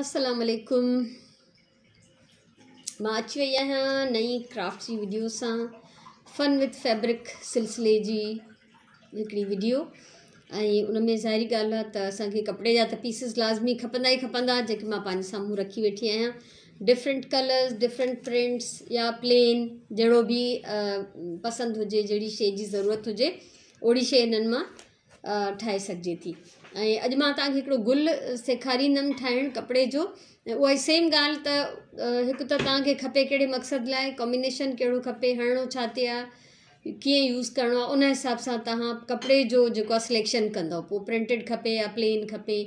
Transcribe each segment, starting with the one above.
असलकुम मां अची वही आहियां नई क्राफ्ट की वीडियो सां फ़न विद फैब्रिक सिलसिले जी हिकिड़ी वीडियो ऐं उन में ज़ाहिरी ॻाल्हि आहे त पीसिस लाज़मी खपंदा ही खपंदा जेके मां सामू रखी वेठी आहियां डिफरेंट कलर्स डिफरेंट प्रिंट्स या प्लेन जहिड़ो बि पसंद हुए जड़ी शइ जी ज़रूरत हुजे ओहिड़ी शइ हिननि मां ठाहे थी ऐं अॼु मां तव्हांखे हिकिड़ो गुल सेखारींदमि ठाहिण कपिड़े जो ऐं उहा ई सेम ॻाल्हि त हिकु त तव्हांखे खपे कहिड़े मक़सद लाइ कॉम्बिनेशन कहिड़ो खपे हणिणो छा ते आहे कीअं यूज़ करणो आहे उन हिसाब सां तव्हां कपिड़े जो जेको आहे सिलेक्शन कंदव पोइ प्रिंटेड खपे या प्लेन खपे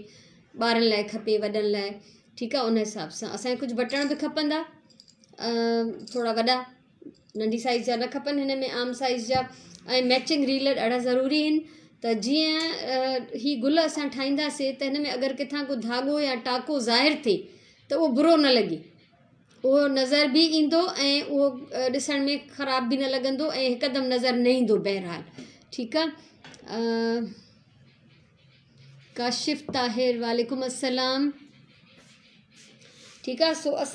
ॿारनि लाइ खपे वॾनि लाइ ठीकु आहे उन हिसाब सां असांखे कुझु बटण बि खपंदा थोरा वॾा नंढी साइज़ जा न खपनि हिन में आम साइज़ जा ऐं मैचिंग रील ॾाढा ज़रूरी तो जीअं हि गुल असां ठाहींदासीं त हिन में अगरि किथां को धागो या टाको ज़ाहिर थे तो वो बुरो न लगे वो नज़र भी इंद में ख़राब भी न लॻंदो एकदम नज़र न इंद बहरहाल ठीक आहे काशिफ ताहिर वालेकुम असलम ठीक है सो अस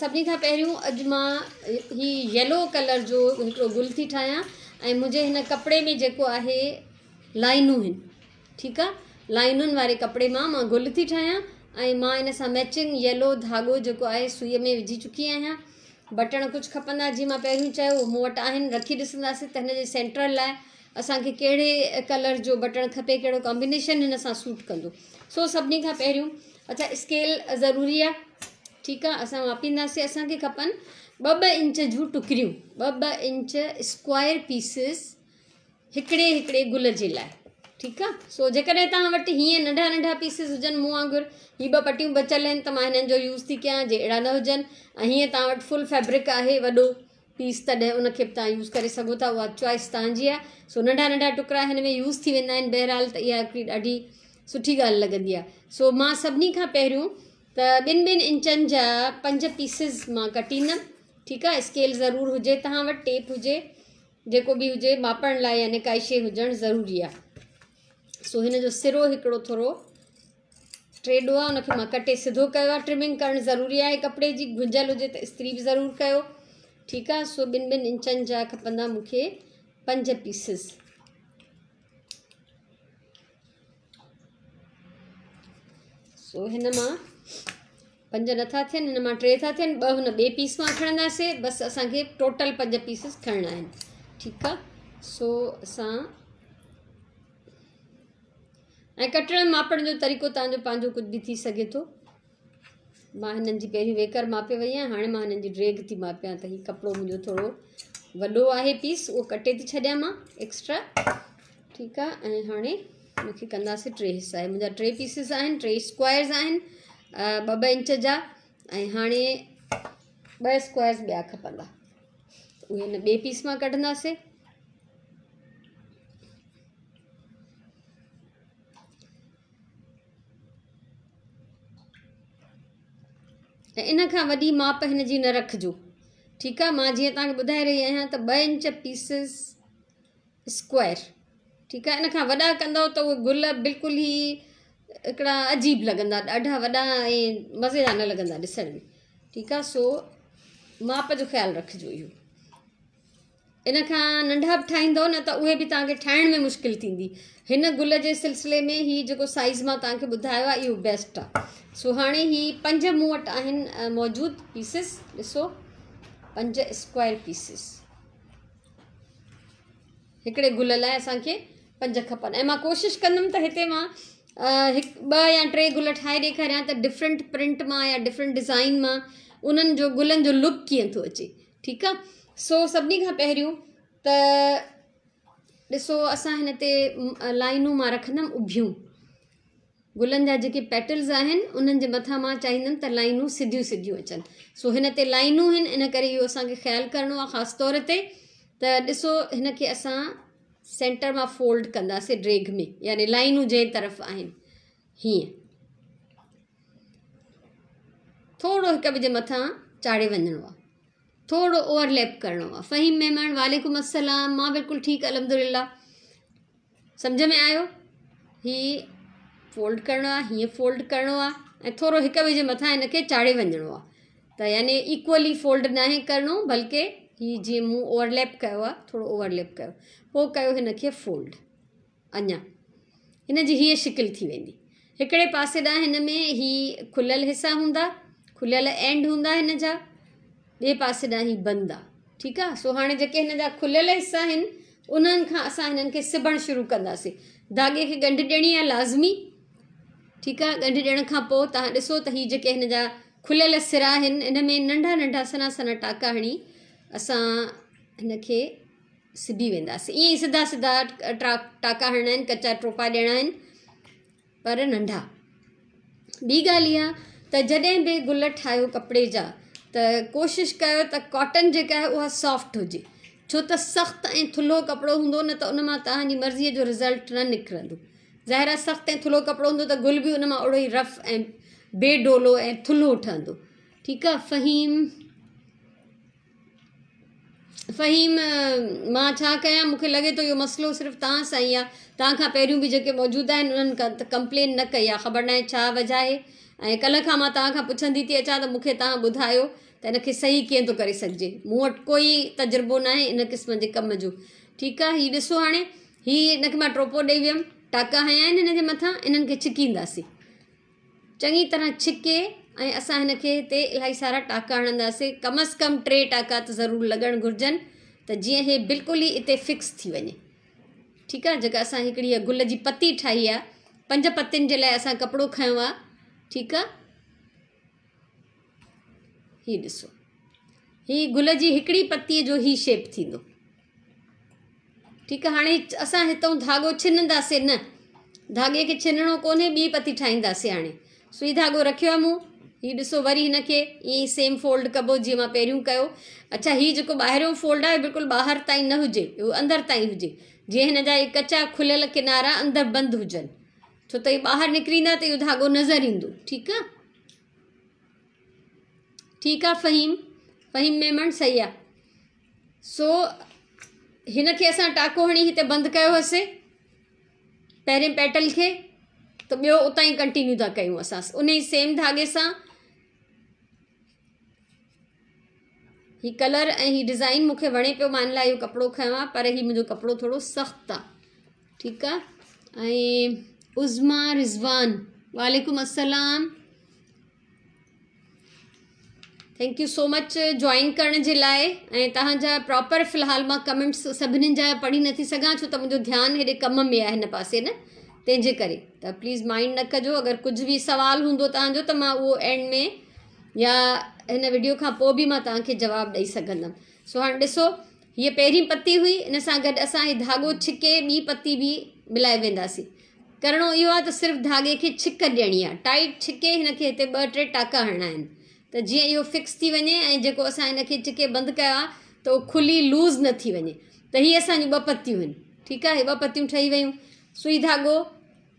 सभी का पहिरियों अॼु मां ही येलो कलर जो गुल थी ठाया मुझे इन कपड़े में जो है लाइनूं ठीक ठीकु आहे लाइनुनि वारे कपिड़े मां मां गुल इन सां मैचिंग येलो धागो जो आहे सुईअ में विझी चुकी आया बटन कुछ खपंदा जीअं पैरों पहिरियों चयो मूं रखी ॾिसंदासीं त हिन जे सेंटर लाइ असांखे कलर जो बटन खपे कहिड़ो कॉम्बिनेशन हिन सां सूट कंदो सो सभिनी का पैरों अच्छा स्केल ज़रूरी आहे ठीकु आहे असां मापींदासीं असांखे खपनि ॿ ॿ इंच जूं टुकरियूं ॿ इंच स्क्वायर पीसिस हिकिड़े हिकिड़े गुल जे लाइ ठीकु आहे सो जेकॾहिं तव्हां वटि नंढा नंढा पीसिस हुजनि मूं वांगुरु हीअ ॿ पटियूं बचियल आहिनि त यूज़ थी कयां जे अहिड़ा न होजन ऐं हीअं तव्हां फुल फैब्रिक है वो पीस तॾहिं उनखे यूज़ कर सघो था चॉइस तव्हांजी आहे सो नंढा नंढा टुकड़ा हिन में यूज़ थी वेंदा बहरहाल त इहा हिकिड़ी ॾाढी सुठी सो मां सभिनी खां पहिरियों त ॿिनि ॿिनि इंचनि जा पंज पीसिस मां कटींदमि ठीकु स्केल ज़रूरु हुजे तव्हां टेप हुजे जो भी हुए मापण ला या काई शइ हुजणु ज़रूरी आहे सो हिन जो सिरो हिकिड़ो थोरो टेॾो आहे हुनखे कटे सीधो कयो ट्रिमिंग कर ज़रूरी आहे कपड़े की गुंजल हुजे त इस्त्री बि ज़रूरु कयो ठीकु आहे सो ॿिनि ॿिनि इंचनि जा खपंदा मूंखे पंज पीसिस सो हिन पंज नथा थियनि हिन टे था थियनि ॿ हुन ॿिए पीस मां खणंदासीं बसि असांखे टोटल पंज पीसिस खणणा आहिनि ठीक सो अस ऐं कटण मापण जो तरीक़ो तव्हांजो पंहिंजो कुझु थी सघे थो मां हिननि जी वेकर मापे वई हाँ हाणे मां हिननि ड्रेग थी मापियाँ त हीउ कपिड़ो मुंहिंजो थोरो वॾो आहे पीस वो कटे थी छॾियां मां एक्स्ट्रा ठीकु आहे ऐं हाणे मूंखे टे हिस्सा आहे टे पीसिस आहिनि टे स्क्वायर्स आहिनि ॿ ॿ इंच जा ऐं हाणे स्क्वायर्स ॿिया खपंदा ॿिए पीस मां कढंदासीं ऐं इनखां वॾी माप हिन जी न रखिजो ठीकु आहे मां जीअं तव्हांखे ॿुधाए रही आहियां त ॿ इंच पीसिस स्क्वायर ठीकु आहे इन खां वॾा कंदव त उहे गुल बिल्कुल ई हिकिड़ा अजीब लॻंदा ॾाढा वॾा ऐं मज़ेदार न लॻंदा ॾिसण में ठीकु आहे सो माप जो ख़्यालु रखिजो इहो इन खां नंढा बि न तो उहे बि तव्हांखे में मुश्किल थींदी हिन गुल जे सिलसिले में ही जेको साइज़ मां तव्हांखे ॿुधायो आहे बेस्ट आ सो हाँ ही पंज मूं मौजूद पीसिस ॾिसो पंज स्क्वायर पीसिस हिकिड़े गुल लाइ असांखे पंज खपनि ऐं मां कोशिशि कंदमि त या टे गुल ठाहे ॾेखारियां डिफरेंट प्रिंट मां या डिफरेंट डिज़ाइन में उन्हनि जो लुक कीअं थो अचे ठीकु आहे सो सभिनी का पहिरियों त ॾिसो असां हिन ते लाइनूं मां रखंदमि उभियूं गुलनि जा जेके पेटल्स आहिनि उन्हनि जे मथां मां चाहींदमि त लाइनूं सीधी सिधियूं अचनि सो इन ते लाइनूं इन करे इहो असांखे खास तौर ते त ॾिसो सेंटर मां फोल्ड कंदासीं ड्रेग में यानि लाइनू जै तरफ़ आहिनि हीअं थोरो हिक ॿिए चाढ़े वञिणो आहे थोड़ो ओवरलैप करिणो आहे फ़हीम मेमण वालेकुम असलम मां बिल्कुलु ठीकु अलहमदिल्ला सम्झ में आयो हीअ फोल्ड करिणो आहे हीअं फोल्ड करिणो आहे ऐं थोरो हिक ॿिए जे मथां हिनखे चाढ़े वञिणो आहे त यानी इक्वली फोल्ड नाहे करिणो बल्कि हीअ जीअं मूं ओवरलैप कयो आहे थोरो ओवरलैप कयो पोइ कयो हिनखे फोल्ड अञा हिन जी हीअ शिकिल थी वेंदी हिकिड़े पासे ॾांहुं हिन में हीअ खुलियल हिसा हूंदा खुलियल एंड हूंदा हिन जा ॿिए पासे ॾांहुं ही बंदि आहे ठीकु आहे सो हाणे जेके हिन जा खुलियल हिसा आहिनि उन्हनि खां असां हिननि खे सिबणु शुरू कंदासीं धागे खे ॻंढि ॾियणी आहे लाज़मी ठीकु आहे ॻंढि ॾियण खां पोइ तव्हां ॾिसो त हीअ जेके हिन जा खुलियल सिरा आहिनि इन में नंढा नंढा सना सना टाका हणी असां हिनखे सिबी वेंदासीं ईअं ई सिधा सिधा ट्रा टाका हणणा आहिनि कचा टोपा ॾियणा आहिनि पर नंढा ॿी ॻाल्हि इहा त जॾहिं बि गुल ठाहियो कपिड़े जा त कोशिशि कयो कॉटन जो है सॉफ्ट हो छो तो सख्त ए थुलो कपड़ो हूंदो न तो उन मां तव्हांजी जो रिज़ल्ट न निकिरंदो ज़ाहिर सख्त ए थुलो कपड़ो कपिड़ो हूंदो गुल भी उन ओड़ो ही रफ़ ए बेडोलो ए थुलो ठहंदो ठीकु आहे फ़हीम फ़हीम मां क्या मुख्य लगे तो यो मसलो सिर्फ तह तव्हां सां ई आहे तव्हांखां पहिरियों बि जेके मौजूदु कंप्लेन न कई आहे ख़बर ना वजह है कल का खां पुछंदी थी अचा तो मुख्य तुम बुधा इन हिनखे सही कें तो कर सघिजे मूं कोई तजुर्बो ना इन क़िस्म के कम जो ठीक आहे हीउ ॾिसो हाणे हीउ हिनखे मां टोपो ॾेई टाका हया इन हिन इन मथां चंगी तरह छिके ऐं असां इलाही सारा टाका हणंदे कम अज़ कम टे टाका तो जरूर लगन घुर्जन त जीअं इहे बिल्कुलु ई हिते फिक्स थी वञे ठीकु आहे जेका असां गुल की पत्ती ठाही आहे पंज पत्तिन के लिए अस कपड़ो खो आहे ठीकु ही ॾिसो ही गुल जी हिकड़ी पत्ती जो ही शेप थींदो ठीकु हाँ अस असां धागो धाॻो छिनंदासीं न धाॻे खे छिनणो कोन्हे ॿी पती ठाहींदासीं हाँ सुई धाॻो रखियो आहे मूं हीउ ॾिसो वरी हिनखे ईअं सेम फोल्ड कबो जीअं मां पहिरियों कयो अच्छा हीउ जेको ॿाहिरियों फोल्ड है बिल्कुल बाहर ताई न हुजे उहो अंदरि ताईं हुजे जीअं हिन जा इहे कचा खुलियल किनारा अंदर बंद हुजन छो त इहे ॿाहिरि निकिरींदा त इहो धाॻो नज़र इंदो ठीक है ठीक है फ़हीम फ़हीम मेमण सही आहे सो हिन खे असां टाको हणी इतने बंद कयोसीं पहिरें पेटल खे त ॿियो उतां ई कंटिन्यू था क्यों असां उन ई सेम धागे सां ही कलर ऐं डिज़ाइन मुख्य वणे पो मां हिन लाइ इहो कपिड़ो पर हीउ मुंहिंजो कपिड़ो थोरो सख़्तु आहे ठीकु आहे उज़मा रिज़वान वालेकुम असलम thank you so much join करण जे लाइ ऐं प्रॉपर फ़िलहाल मां कमेंट्स सभी जा पढ़ी नथी सघां छो त मुंहिंजो ध्यानु हेॾे कम में आहे हिन पासे न तंहिंजे करे त प्लीज़ माइंड न कजो अगर कुछ भी सवाल हूंदो तव्हांजो त मां एंड में या इन वीडियो का पोइ बि मां तव्हांखे जवाबु ॾेई सो हाणे ॾिसो हीअ पहिरीं पती हुई इन सा गॾु अस धागो छिके बी पत्ती भी मिले वेंदासीं करिणो इहो आहे त सिर्फ़ु धाॻे छिक ॾियणी आहे टाइट छिके हिनखे हिते टे टाका हणा तो जो यो फिक्स थी वञे ऐं जेको असां हिन खे टिके बंदि खुली लूज़ न थी वञे त हीअ असांजूं ॿ पतियूं आहिनि ठीकु आहे हीअ ॿ ठही वियूं सुई धाॻो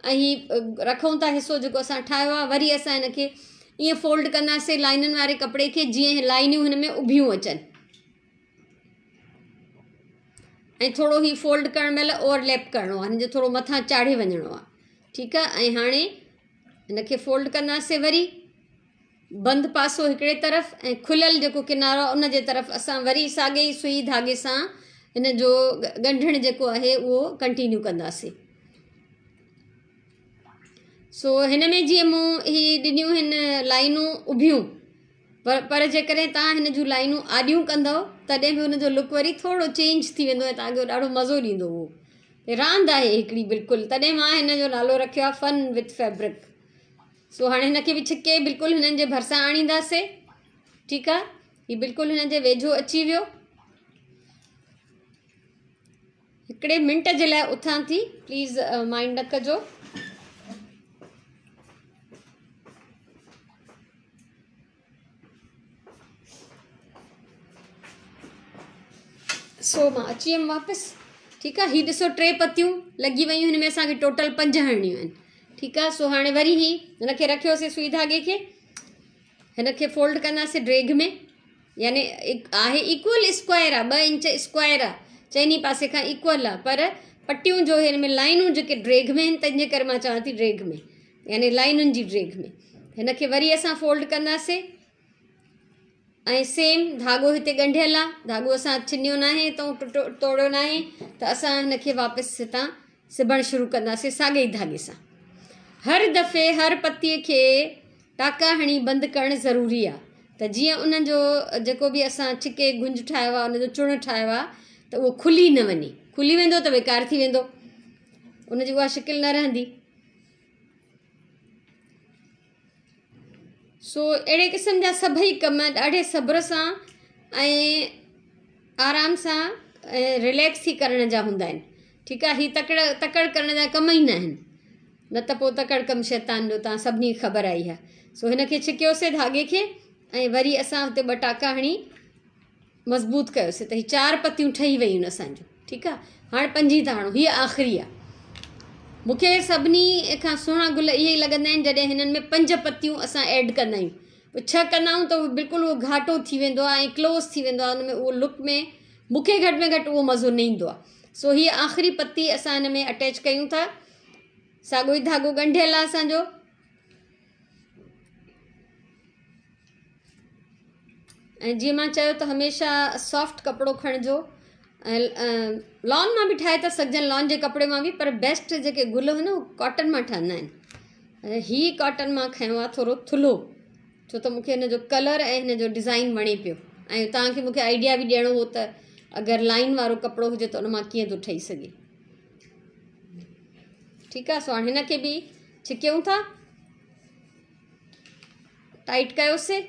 ऐं हीउ रखूं था हिसो जेको असां ठाहियो आहे वरी असां हिन खे ईअं फोल्ड कंदासीं लाइननि वारे कपिड़े खे जीअं लाइनियूं में उभियूं अचनि ऐं ही फोल्ड कर महिल ओवरलैप करिणो आहे हिन चाढ़े वञिणो आहे ठीकु आहे ऐं हाणे फोल्ड कंदासीं वरी बंदि पासो हिकिड़े तरफ़ ऐं खुलियल जेको किनारो आहे उन तरफ़ असां वरी साॻे ई सुई धागे सां इन जो ॻंढिण जेको आहे उहो कंटिन्यू कंदासीं सो हिन में जीअं मूं ही ॾिनियूं हिन लाइनूं उभियूं पर पर जेकॾहिं तव्हां हिन जूं लाइनूं आॾियूं कंदव तॾहिं बि लुक वरी थोरो चेंज थी वेंदो ऐं तव्हांजो ॾाढो मज़ो ॾींदो हो रांदि आहे हिकिड़ी बिल्कुलु तॾहिं मां हिन जो नालो रखियो विथ फैब्रिक सो हाँ हिनखे बि छिके बिल्कुल हिननि जे भरिसां आणींदासीं ठीकु आहे हीउ बिल्कुलु वेझो अची वियो हिकिड़े मिंट जे लाइ उथां थी प्लीज़ माइंड न कजो सो मां अची वापस वापसि ठीकु आहे हीउ टे पतियूं लगी वियूं में टोटल पंज हणणियूं ठीक है सो हाँ वरी ई रखे सुई धागे के इनके फोल्ड कंदासीं ड्रेग में यानी आहे इक्वल स्क्वायर आ ब इंच स्क्वायर आ चइनी पासे का इक्वल आ पर पटियूं जो है में लाइनूं जेके ड्रेग में तेज कर करे थी ड्रेग में यानी लाइन की ड्रेग में इनके वरी अस फोल्ड कदे सेम धागो इतने ॻंढियल आ धागो अस छो ना तो तोड़ियो न आहे त असां हिनखे वापस इतना सिबण शुरू कदे साॻे धागे से सा। हर दफ़े हर पतीअ खे टाका हणी बंदि करणु ज़रूरी आहे त जीअं जो जेको बि असां छिके गुंज ठाहियो आहे उनजो चुण ठाहियो आहे त उहो खुली न वञे खुली वेंदो त वेकार थी वेंदो उनजी उहा शिकिल न रहंदी सो अहिड़े क़िस्म जा सभई कम ॾाढे सब्र सां ऐं आराम सां ऐं रिलैक्स थी करण जा हूंदा आहिनि ठीकु आहे हीअ तकड़ तकड़ि करण जा कम ई न आहिनि न त पोइ त कड़कम शैतान जो तव्हां सभिनी ख़बर आई आहे सो हिन खे छिकियोसीं धागे खे ऐं वरी असां हुते ॿ टाका हणी मज़बूत कयोसीं त हीअ चारि पतियूं ठही वियूं आहिनि असांजूं ठीकु आहे हाणे पंजी था हणूं हीअ आख़िरी आहे मूंखे सभिनी खां सुहिणा गुल इहे ई लॻंदा आहिनि जॾहिं हिननि में पंज पतियूं असां एड कंदा आहियूं पोइ छह कंदा आहियूं त बिल्कुलु उहो घाटो थी वेंदो आहे ऐं क्लोज़ थी वेंदो आहे हुन में उहो लुक में मूंखे घटि में घटि उहो मज़ो न ईंदो आहे सो हीअ आख़िरी पती असां हिन में अटैच कयूं था साॻियो ई धाॻो ॻंढियल आहे असांजो ऐं जीअं मां सॉफ्ट तो कपड़ो खणिजो लॉन में भी ठाहे था सघजनि लॉन जे कपड़े में भी पर बेस्ट जो गुल आहिनि कॉटन में ठहंदा आहिनि कॉटन मां खयो आहे थोरो छो तो मूंखे हिन कलर एन जो डिज़ाइन वणे पियो ऐं आइडिया भी ॾियणो हो त अगरि लाइन वो कपड़ो हुजे तो उन मां कीअं ठही सघे ठीकु आहे सो हाणे हिन खे बि था टाइट कयोसीं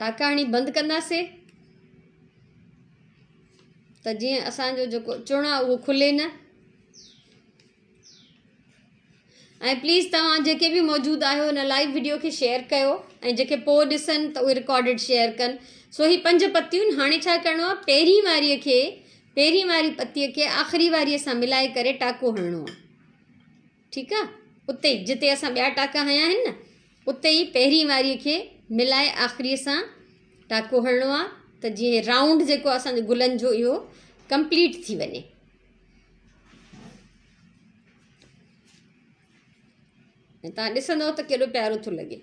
टाका हणी बंदि कंदासीं त तो जीअं असांजो चुण आहे खुले न प्लीज़ तव्हां जेके बि मौजूदु आहियो हिन लाइव वीडियो के शेयर कयो ऐं जेके रिकॉर्डेड शेयर कन सो ही पंज पतियूं हाँ छा करिणो आहे पहिरीं पहिरीं वारी पतीअ खे आख़िरी वारीअ सां मिलाए करे टाको हणणो आहे ठीकु आहे उते ई जिते असां ॿिया टाका हया आहिनि न उते ई पहिरीं वारीअ खे मिलाए आख़िरीअ सां टाको हणणो आहे त जीअं राउंड जेको आहे असांजे गुलनि जो इहो कंप्लीट थी वञे तव्हां ॾिसंदव त केॾो प्यारो थो लॻे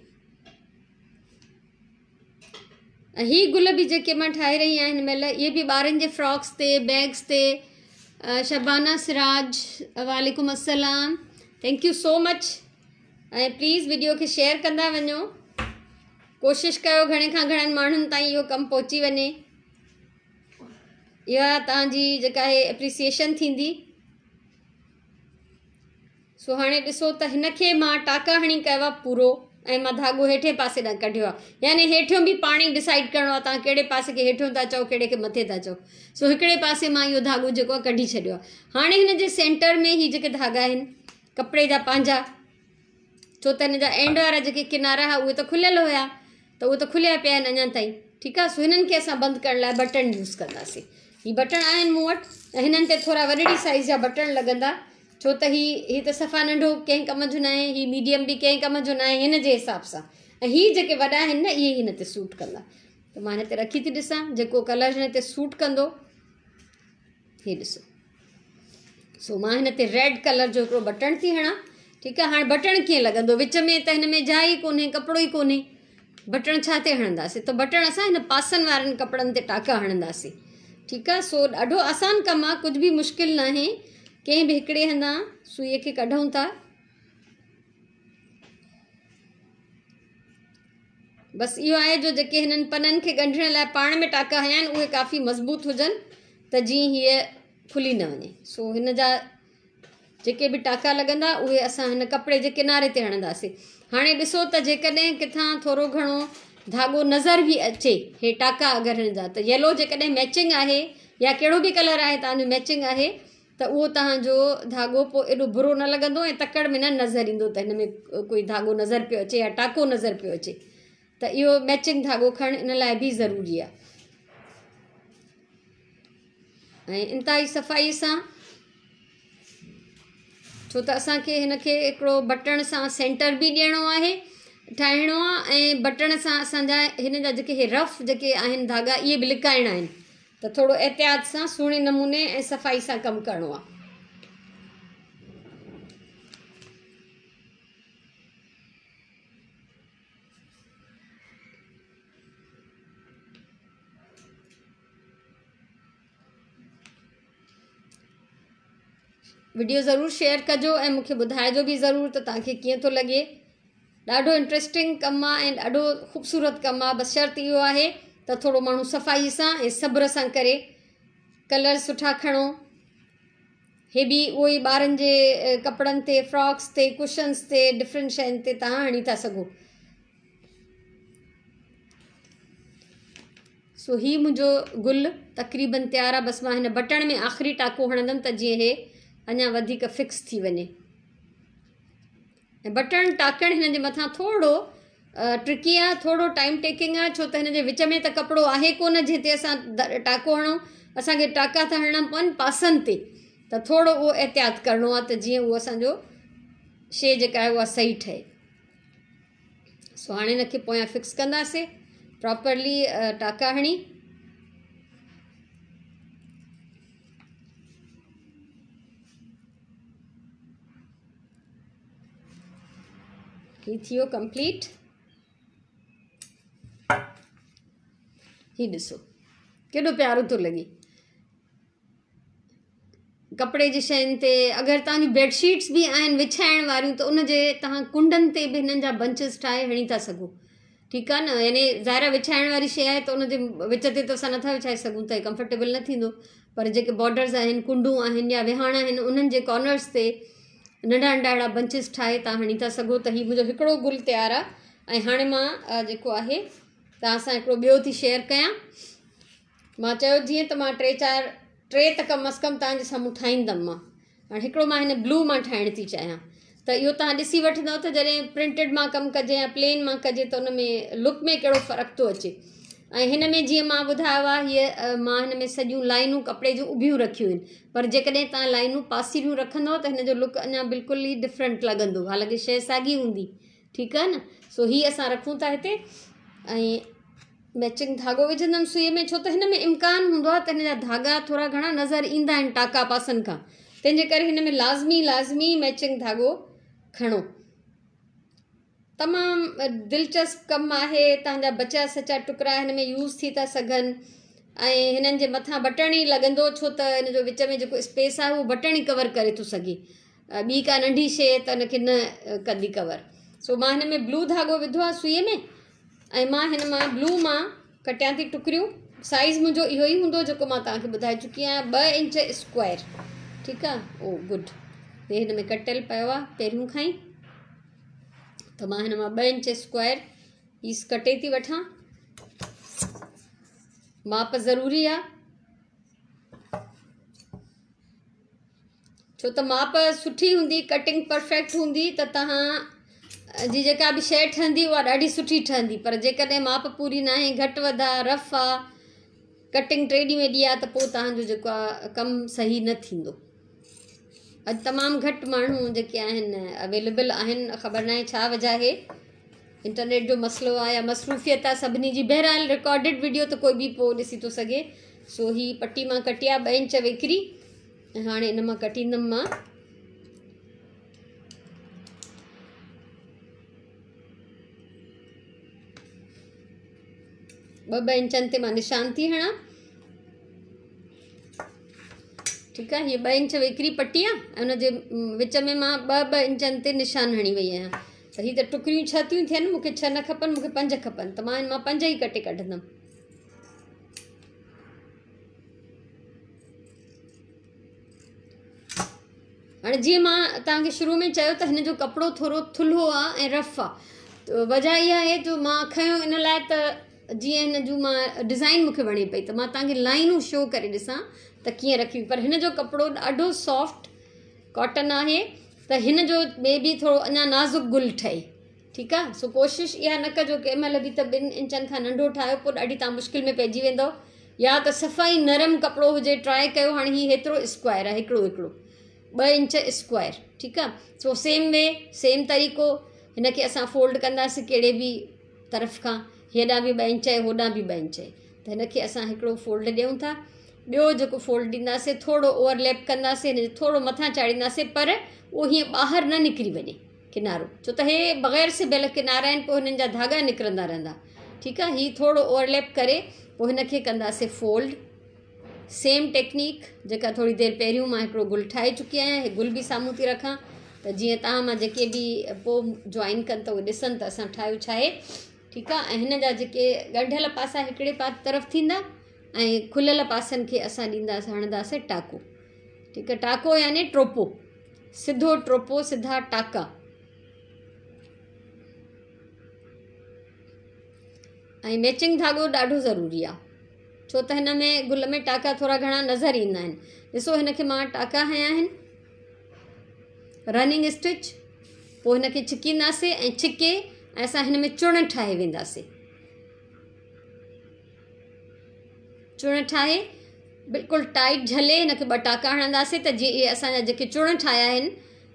हीअ गुल भी जेके मां ठाहे रही आहियां हिन ये भी बार फ्रॉक्स ते बैग्स ते शबाना सिराज वालेकुम असलम थैंक यू सो मच ऐं प्लीज़ वीडियो के शेयर कंदा वञो कोशिश कर घने खां घणनि माण्हुनि ताईं इहो कमु पहुची वञे एप्रिसिएशन थी सो हाँ ॾिसो त हिनखे टाका हणी कयो आहे એમાં ઢાગો હેઠે પાસે કઢ્યો એટલે હેઠો ભી પાણી ડિસાઈડ કરણો તા કેડે પાસે કે હેઠો તા ચો કેડે કે મથે તા ચો સો હકડે પાસે માં યો ઢાગો જો કઢી છડ્યો હાણે કે સેન્ટર મે હી જે કે ઢાગા હેન કપડે જા પાંજા છોતે ન જા એન્ડ વાર જે કિનારા ઓ તે ખુલેલો હોયા તો ઓ તો ખુલેયા પે ન નતઈ ઠીક આ સુનન કે આસા બંધ કર લે બટન યુઝ કરતા સી ય બટન આયન મુટ હનતે થોરા વડડી સાઈઝ જા બટન લગંદા छो त हीउ हीउ त सफ़ा नंढो कंहिं कम जो न आहे हीउ मीडियम बि कंहिं कम जो न आहे हिन जे हिसाब सां ऐं हीअ जेके वॾा आहिनि न इहे हिन ते सूट कंदा त मां हिन ते रखी थी ॾिसां जेको कलर हिन ते सूट कंदो हे ॾिसो सो मां हिन ते रेड कलर जो हिकिड़ो बटण थी हणां ठीकु आहे हाणे बटण कीअं लॻंदो विच में त हिन में जाइ ई कोन्हे कपिड़ो ई कोन्हे बटण छा ते हणंदासीं त बटण असां हिन पासनि वारनि कपिड़नि ते टाका हणंदासीं ठीकु आहे सो ॾाढो आसान कमु आहे कुझु बि मुश्किल न आहे कें भी हिकिड़े हंधा सुई के कढ़ूँ था बस यो है जो जेके हिननि पननि खे ॻंढण लाइ पाण में टाका हया उ काफ़ी मज़बूत हुजनि तो जी ये खुली न वे सो इन जे भी टाका लगंदा उ असां कपड़े के किनारे ते हणंदे हाँ ऐसो तो जेकॾहिं किथां थोरो घणो धाॻो नज़र भी अचे हे टाका अगर हिन तो येलो जेकॾहिं मैचिंग आहे या कड़ो भी कलर है तुम मैचिंग है त उहो तव्हांजो धाॻो पोइ एॾो बुरो न लॻंदो ऐं तकड़ में न नज़र ईंदो त हिन में कोई धाॻो नज़र पियो अचे या टाको नज़र पियो अचे त इहो मैचिंग धाॻो खणणु इन लाइ बि ज़रूरी आहे ऐं इंताई सफ़ाई सां छो त असांखे हिन खे हिकिड़ो बटण सां सेंटर बि ॾियणो आहे ठाहिणो आहे ऐं बटण सां असांजा हिन जा जेके रफ़ जेके आहिनि धाॻा इहे बि लिकाइणा आहिनि त थोरो एहतियात सां सुहिणे नमूने ऐं सफ़ाई सां कमु करिणो आहे वीडियो ज़रूरु शेयर कजो ऐं मूंखे ॿुधाइजो बि ज़रूरु त तव्हांखे कीअं थो लॻे ॾाढो इंट्रस्टिंग कमु आहे ऐं ॾाढो ख़ूबसूरत कमु आहे बस शर्त इहो आहे तो थोरो मू सफ़ाई सां ऐं सब्र सां करे कलर सुठा खणो हे भी उहो ई ॿारनि जे ते फ्रॉक्स ते कुशन्स ते डिफरेंट शयुनि ते तव्हां हणी था सघो सो ही मुंहिंजो गुल तक़रीबन तैयार है बस मां हिन बटण में आख़िरी टाको हणंदम त जीअं हे अञा फिक्स थी वञे ऐं बटण टाकणु हिन जे ट्रिकी आहे थोरो टाइम टेकिंग आहे छो त हिन जे विच में त कपिड़ो आहे कोन जिते असां टाको हणूं असांखे टाका था हणणा पवनि पासनि ते त थोरो उहो एहतियात करिणो आहे त जीअं उहो असांजो शइ जेका आहे उहा सही ठहे सो हाणे हिनखे पोयां फिक्स कंदासीं प्रॉपरली टाका हणी ही थी वियो कंप्लीट हीउ ॾिसो केॾो प्यारो थो लॻे कपिड़े जी शयुनि ते अगरि तव्हांजी बेडशीट्स बि आहिनि विछाइण वारियूं त उनजे तव्हां कुंडनि ते बि हिननि जा बंचिस ठाहे हणी था सघो ठीकु आहे न यानी ज़ाहिर विछाइण वारी शइ आहे त उनजे विच ते त असां नथा विछाए सघूं त कंफर्टेबल न थींदो पर जेके बॉर्डर्स आहिनि कुंडू आहिनि या विहाण आहिनि उन्हनि जे कॉर्नर्स ते नंढा नंढा अहिड़ा बंचिस ठाहे तव्हां हणी था सघो त हीउ मुंहिंजो हिकिड़ो गुल तयारु आहे ऐं हाणे मां जेको आहे तव्हां बो हिकिड़ो थी शेयर क्या जी तो टे चार टे तक कम अज़ कम तव्हांजे साम्हूं ठाहींदमि ब्लू में ठाण थी चाहें तो यो तव्हां ॾिसी वठंदव त जॾहिं प्रिंटेड मां कमु कजे या प्लेन में कजे तो उन लुक में कड़ो फ़र्क़ु तो अचे ऐं हिन में जीअं मां ॿुधायो आहे हीअ मां हिन में सॼियूं लाइनूं कपिड़े जूं उभियूं रखियूं पर जेकॾहिं तव्हां लाइनूं पासीरियूं रखंदव त हिन लुक अना बिल्कुल ही डिफरेंट लॻंदो हालांकि शइ साॻी हूंदी ठीकु आहे न सो हीअ असां रखूं था हिते मैचिंग धागो विझंदमि सुईअ में छो तो हिन में इम्कान हूंदो तो धागा थोरा घणा नज़र इंदा टाका पासन का तेज कर में लाज़मी लाज़मी मैचिंग धागो खणो तमाम दिलचस्प कम है तव्हांजा बचा सचा टुकड़ा हिन यूज़ थी था सघनि ऐं हिननि जे मथां बटण ई लॻंदो छो तो हिन विच में जेको स्पेस है वो बटण ही कवर करे थो सघे ॿी का नंढी शे त हुनखे न कंदी कवर सो में ब्लू धागो विधो सुई में ऐं ब्लू में कटिया थी टुकड़ी साइज़ मुझे इो ही हूंदो जो तक बुधा चुकी आहियां ब इंच स्क्वायर ठीक है ओ गुड ये इनमें कटल कटियल पैरों का ही तो मैं ब इंच स्क्वायर पीस कटे थी वहाँ माप ज़रूरी आ छो तो माप सुठी होंगी कटिंग परफेक्ट होंगी तो जी जेका बि शइ ठहंदी उहा ॾाढी सुठी ठहंदी पर जेकॾहिं माप पूरी न आहे घटि वधा रफ़ आहे कटिंग टे ॾींहं वेॾी आहे त पोइ तव्हांजो जेको आहे कमु सही न थींदो अॼु तमामु घटि माण्हू जेके आहिनि अवेलेबल आहिनि ख़बर नाहे छा वजह आहे इंटरनेट जो मसिलो आहे या मसरूफ़ियत आहे सभिनी जी बहिराल रिकॉडिड वीडियो त कोई बि पोइ ॾिसी थो सघे सो ही पटी मां कटी आहे ॿ इंच विकिरी हाणे इन मां कटींदमि मां ॿ ॿ ते मां निशान थी हणां ठीकु आहे हीअ ॿ इंच विकिरी पटी आहे विच में मां ॿ ॿ इंचनि निशान हणी वही आहियां त हीअ त टुकड़ियूं छह थियूं थियनि मूंखे न खपनि मूंखे पंज खपनि त मां मां पंज ई कटे कढ़ हाँ जी मां तव्हांखे शुरू में चयो त हिन जो कपिड़ो थोरो थुल्हो आ ऐं रफ़ आहे वजह इहा है जो मां खयो इन लाइ जीअं हिन जूं डिज़ाइन मुख्य वणे पी त मां शो कर ॾिसां त कीअं रखियूं पर जो कपिड़ो ॾाढो सॉफ्ट कॉटन है त हिन जो ॿिए बि थोरो अञा नाज़ुक गुल ठहे ठीकु आहे सो कोशिश इहा न कजो कंहिं महिल बि त ॿिनि इंचनि नंढो ठाहियो पोइ मुश्किल में पइजी वो या तो सफ़ाई नरम कपड़ो हुजे ट्राई कयो हाणे हीउ हेतिरो स्क्वायर आहे हिकिड़ो इंच स्क्वायर ठीकु आहे सो सेम वे सेम तरीक़ो इनके अस फोल्ड कंदासीं भी तरफ़ का हेॾां बि ॿ इंच आहे होॾां बि ॿ इंच आहे त असां हिकिड़ो फोल्ड ॾियूं था ॿियो जेको फोल्ड ॾींदासीं थोरो ओवरलैप कंदासीं हिन थोरो मथां चाढ़ींदासीं पर उहो हीअं ॿाहिरि न निकिरी वञे किनारो छो त हे बग़ैर सिबियल किनारा आहिनि पोइ जा धागा निकिरंदा रहंदा ठीकु आहे हीउ थोरो ओवरलैप करे पोइ कंदासीं फोल्ड सेम टेक्निक जेका थोरी देरि पहिरियों मां हिकिड़ो गुल ठाहे चुकी आहियां हे गुल बि साम्हूं थी रखां त जीअं तव्हां मां जेके बि पोइ जॉइन कनि त उहे ॾिसनि त असां ठाहियो छा आहे ठीकु आहे ऐं हिन जा जेके ॻंढियल पासा हिकिड़े पा तरफ़ थींदा ऐं खुलियल पासनि खे असां ॾींदासीं हणंदासीं टाको ठीकु आहे टाको यानी ट्रोपो सिधो ट्रोपो सिधा टाका ऐं मैचिंग धाॻो ॾाढो ज़रूरी आहे छो त हिन में गुल में टाका थोरा घणा नज़र ईंदा आहिनि ॾिसो हिनखे मां टाका हया आहिनि रनिंग स्टिच पोइ हिनखे छिकींदासीं ऐं छिके असां हिन में चुण ठाहे वेंदासीं चुण ठाहे बिल्कुलु टाइट झले हिन खे ॿ टाका हणंदासीं त जीअं इहे असांजा जेके चुण ठाहिया आहिनि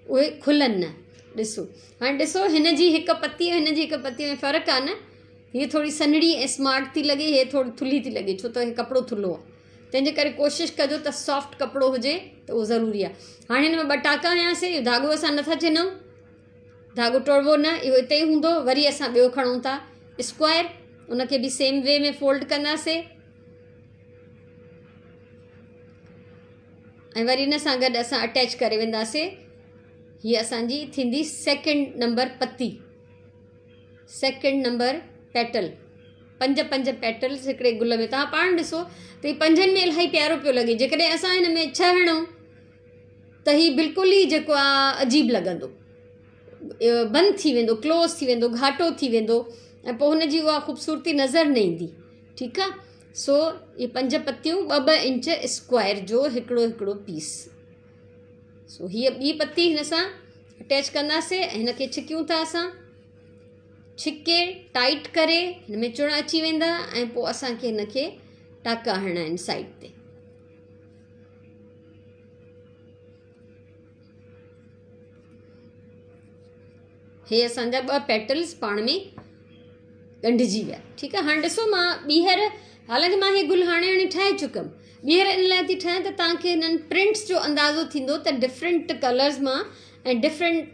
उहे खुलनि न ॾिसो हाणे ॾिसो हिन जी हिकु पती हिन जी हिकु पतीअ में फ़र्क़ु आहे न हीअ थोरी सनड़ी ऐं स्मार्ट थी लॻे हीअ थोरी थुली थी लॻे छो त कपिड़ो थुलो आहे तंहिंजे करे कोशिशि कजो त सॉफ्ट कपिड़ो हुजे त उहो ज़रूरी आहे हाणे हिन में ॿ टाका हयासीं धागो असां नथा छिनऊं धागो टोड़वो न इहो इत ही हूंदो वरी असां ॿियो खणूं था स्क्वायर उनखे भी सेम वे में फोल्ड कंदासीं ऐं वरी हिन सां गॾु असां अटैच करे वेंदासीं हीअ असांजी थींदी सेकेंड नंबर पत्ती सैकेंड नंबर पैटल पंज पंज पेटल्स हिकिड़े गुल में तव्हां पाण ॾिसो त हीउ पंजनि में इलाही प्यारो पो लगे जैसे असां हिन में छह हणूं तो हीउ बिल्कुल ही जो अजीब लॻंदो बंद थी वेंदो क्लोज़ थी वेंदो घाटो थी वेंदो ऐं पोइ जी उहा ख़ूबसूरती नज़र न इंदी ठीक आहे सो ये पंज पतियूं ॿ ॿ इंच स्क्वायर जो हिकिड़ो हिकिड़ो पीस सो हीअ बी पती अटैच कंदासीं ऐं हिन था असां छिके टाइट करे हिन चुण अची वा असा इनके टाका हणा साइड ते हे असांजा ॿ पेटल्स पाण में ॻंढिजी विया ठीकु आहे हाणे ॾिसो मां ॿीहर हालांकि मां हीअ गुल हाणे हाणे ठाहे चुकियमि ॿीहर इन लाइ थी ठाहियां त तव्हांखे हिननि प्रिंट्स जो अंदाज़ो थींदो त डिफरेंट कलर्स मां ऐं डिफरेंट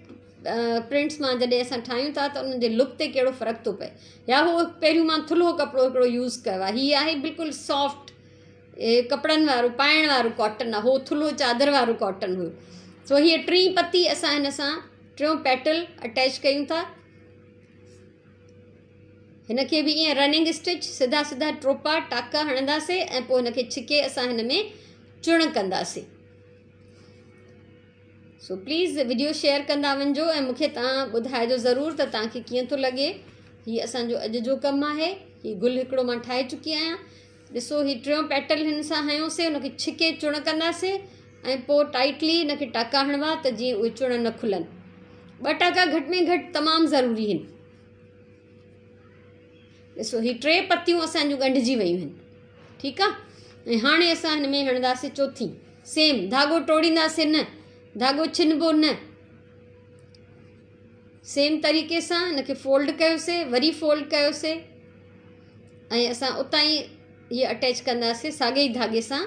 प्रिंट्स मां जॾहिं असां ठाहियूं था त उन्हनि जे लुक ते कहिड़ो फ़र्कु थो पए या उहो पहिरियों मां थुल्हो कपिड़ो हिकिड़ो यूज़ कयो आहे हीअ आहे बिल्कुलु सॉफ्ट कपिड़नि वारो पाइण वारो कॉटन आहे उहो थुल्हो चादर वारो कॉटन हुयो सो हीअ टी पती असां हिन सां टियों पेटल अटैच कयूं था हिन खे बि रनिंग स्टिच सीधा सीधा ट्रोपा टाका हणंदासीं ऐं पोइ छिके असां में चुण कंदासीं सो प्लीज़ वीडियो शेयर कंदा वञिजो ऐं मूंखे तव्हां ॿुधाइजो ज़रूरु तो तव्हांखे कीअं थो लॻे हीअ असांजो जो कम है हीउ गुल हिकिड़ो चुकी आहियां ॾिसो हीउ टियों पेटल हिन सां हयोसीं छिके चुण कंदासीं ऐं टाइटली हिनखे टाका हणवा तो जी उ चुण न खुलनि ॿ घट में घट तमाम ज़रूरी आहिनि ॾिसो हीअ टे पतियूं असांजूं ॻंढिजी वियूं ठीक है आहे ऐं में हणंदासीं चौथी सेम धागो टोड़ींदासीं न धागो छिनबो न सेम तरीक़े से हिनखे फोल्ड से वरी फोल्ड कयोसीं ऐं असां उतां अटैच कंदासीं साॻे ई धागे सां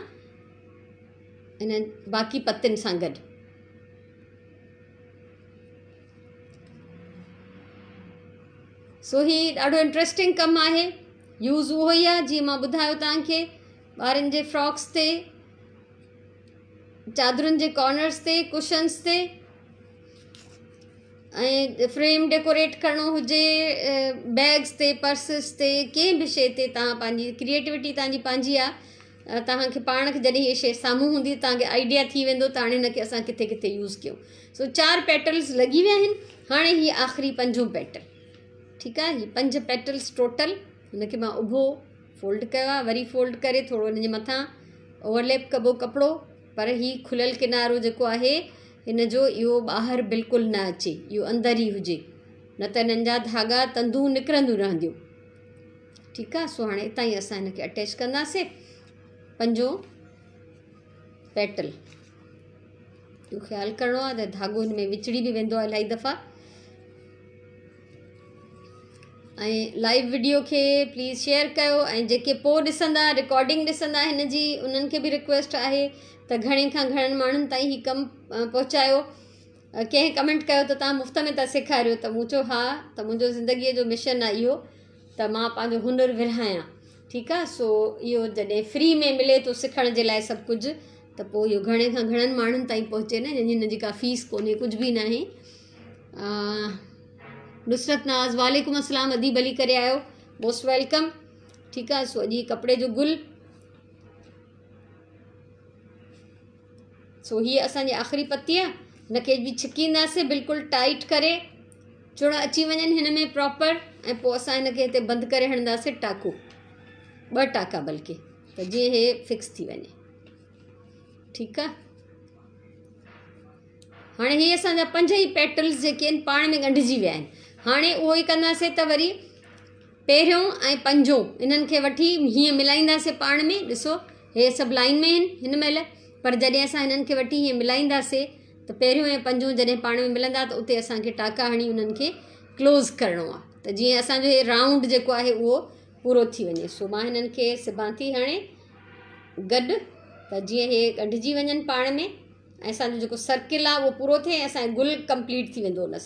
बाक़ी पत्तिन सां गॾु सो ही ॾाढो इंट्रस्टिंग कमु आहे यूज़ उहो ई आहे जीअं मां ॿुधायो तव्हांखे ॿारनि जे फ्रॉक्स ते चादरुनि जे कॉर्नर्स ते कुशन्स ते ऐं फ्रेम डेकोरेट करिणो हुजे बैग्स ते पर्सिस ते कंहिं बि शइ ते तव्हां पंहिंजी क्रिएटिविटी तव्हांजी पंहिंजी आहे तव्हांखे पाण खे जॾहिं इहे शइ साम्हूं हूंदी तव्हांखे आइडिया थी वेंदो त हाणे हिनखे असां किथे किथे यूज़ कयूं सो चारि पेटल्स लॻी विया आहिनि हाणे हीअ आख़िरी पंजो पेटल ठीक है ये पंज पेटल्स टोटल हुनखे उभो फोल्ड कयो आहे वरी फोल्ड कर मथा हिन जे मथां ओवरलैप कबो कपिड़ो पर हीउ खुलियल किनारो जो है हिन जो इहो ॿाहिरि न अचे इहो अंदर ही हुजे न त हिननि धागा तंदू निकिरंदू रहंदियूं ठीक आहे सो हाँ हितां ई असां हिनखे अटैच कंदासीं पंजो पेटल इहो ख़्यालु करिणो धागो हिन में विचड़ी भी वो आहे दफ़ा लाइव वीडियो के प्लीज़ शेयर कयो ऐं जेके पोइ ॾिसंदा रिकॉर्डिंग ॾिसंदा हिन जी उन्हनि खे बि रिक्वेस्ट आहे त घणे खां घणनि माण्हुनि ताईं हीउ कमु पहुचायो कंहिं कमेंट कयो त तव्हां मुफ़्त में था सेखारियो त मूं चयो हा त मुंहिंजो ज़िंदगीअ जो मिशन आहे इहो त मां पंहिंजो हुनुरु विरिहायां ठीकु आहे सो इहो जॾहिं फ्री में मिले थो सिखण जे लाइ सभु कुझु त पोइ इहो घणे खां घणनि माण्हुनि ताईं पहुचे न हिन जी का फीस कोन्हे कुझु बि न आहे नुसरत नाज़ वालेकुम असलम अदीब अली करे आयो मोस्ट वेलकम ठीक है सो अॼु कपड़े जो गुल सो हीअ असांजी आख़िरी पती है हिनखे बि छिकींदासीं बिल्कुलु टाइट करे चुड़ अची वञनि में प्रॉपर ऐं बंद कर हिनखे टाकू ब टाका बल्कि त जीअं हे फिक्स थी वञे ठीकु आहे हाणे हीअ पंज ई पेटल्स जेके आहिनि में ॻंढिजी विया हाँ उहो ई कंदासीं त वरी पहिरियों ऐं पंजो इन्हनि खे वठी हीअं मिलाईंदासीं पाण में ऐसो ये सब लाइन में आहिनि हिन पर जॾहिं असां हिननि खे वठी हीअं मिलाईंदासीं त पंजो जॾहिं पाण में मिलंदा त उते टाका हणी उन क्लोज़ करिणो आहे त जीअं राउंड जेको आहे उहो पूरो थी वञे सो मां हिननि खे थी हाणे गॾु त जीअं हे गॾिजी वञनि पाण में असो सर्किल आहे उहो पूरो थिए ऐं गुल कंप्लीट थी वेंदो हुन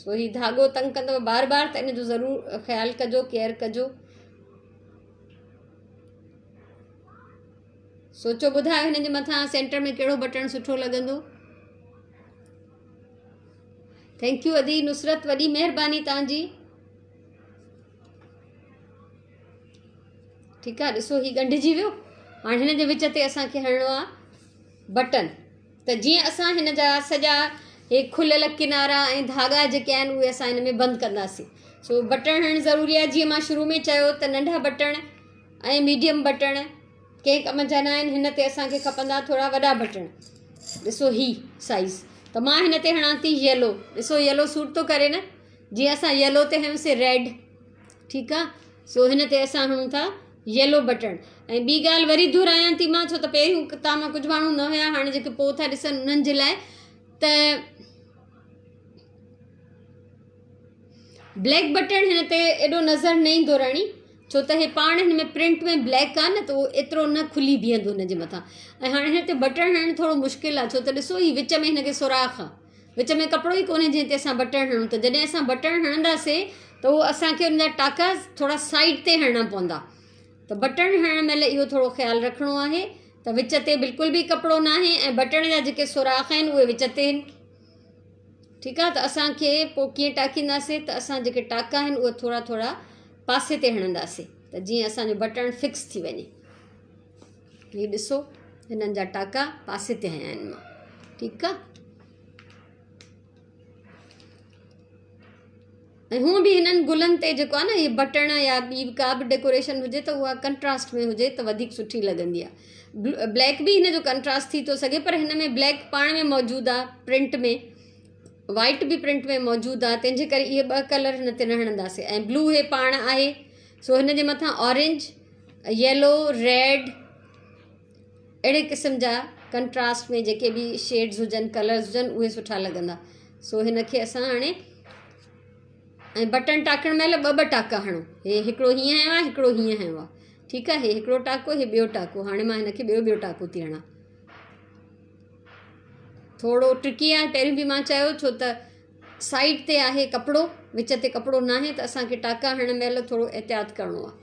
सो हीउ धागो तंग कंदव बार बार त इन जो ज़रूरु ख़्यालु कजो केयर कजो सोचो ॿुधायो हिन जे सेंटर में कहिड़ो बटण सुठो लगन थैंक यू अदी नुसरत वही महिरबानी तव्हांजी ठीकु आहे ॾिसो हीउ ॻंढिजी वियो हाणे हिन विच ते असांखे हणिणो बटन त जीअं असां जा सॼा एक खुल किनारा ए धागा जेके आहिनि उहे असां हिन में बंदि कंदासीं सो बटण हणणु ज़रूरी आहे जीअं शुरू में चयो तो नंढा बटण ए मीडियम बटण कंहिं कम जा न आहिनि हिन ते असांखे खपंदा थोरा वॾा बटण ॾिसो ही साइज़ त मां हिन थी येलो ॾिसो येलो सूट तो करें न अस असां येलो ते हयोसीं रेड ठीक है सो इनते अस असां था येलो बटण ऐं ॿी ॻाल्हि वरी दुहिरायां थी मां छो त तो पहिरियों तव्हां मां न हुया हाणे जेके पोइ था उन्होंने उन्हनि त ब्लैक बटन हिन ते नज़र न ईंदो राणी छो तो हे पा में प्रिंट में ब्लैक आहे न त उहो न खुली बीह हिन जे मथां ऐं हाणे मुश्किल है छो तो ॾिसो ई विच में हिनखे सुराख आ विच में कपिड़ो ई कोन्हे जंहिं ते असां बटण हणूं त जॾहिं असां बटण हणंदासीं त उहो असांखे टाका थोरा साइड से हणणा पवंदा तो बटन हणण महिल इहो थोरो ख़्यालु रखिणो आहे त विच ते बिल्कुलु बि कपिड़ो न आहे ऐं बटण सुराख आहिनि उहे विच ठीकु आहे त तो असांखे पोइ कीअं टाकींदासीं त असां जेके टाका आहिनि उहे थोरा थोरा पासे ते हणंदासीं त जीअं असांजो बटण फिक्स थी वञे हीअ ॾिसो हिननि जा टाका पासे ते हया आहिनि मां ठीकु आहे ऐं हूअं बि हिननि गुलनि ते जेको आहे न इहे बटण या ॿी का बि डेकोरेशन हुजे त उहा कंट्रास्ट में हुजे त वधीक सुठी लॻंदी आहे ब्लैक बि हिन जो कंट्रास्ट थी थो सघे पर हिन में ब्लैक पाण में मौजूदु आहे प्रिंट में वाइट बि प्रिंट में मौजूदु आहे तंहिंजे करे इहे ॿ कलर हिन ते न हणंदासीं ऐं ब्लू इहे पाण आहे सो हिन जे मथां ऑरेंज येलो रेड अहिड़े क़िस्म जा कंट्रास्ट में जेके बि शेड्स हुजनि कलर्स हुजनि उहे सुठा लॻंदा सो हिन खे असां हाणे ऐं बटन टाकण महिल ॿ ॿ टाका हणो हे हिकिड़ो हीअं आयो आहे हिकिड़ो हीअं आयो आहे ठीकु आहे ही हिकिड़ो टाको हे ॿियो टाको हाणे मां हिन खे ॿियो ॿियो टाको थी हणा थोरो ट्रिकी आहे पहिरियों बि मां चयो छो त साइड ते आहे कपिड़ो विच ते कपिड़ो न त असांखे टाका हणण महिल थोरो एहतियात करिणो आहे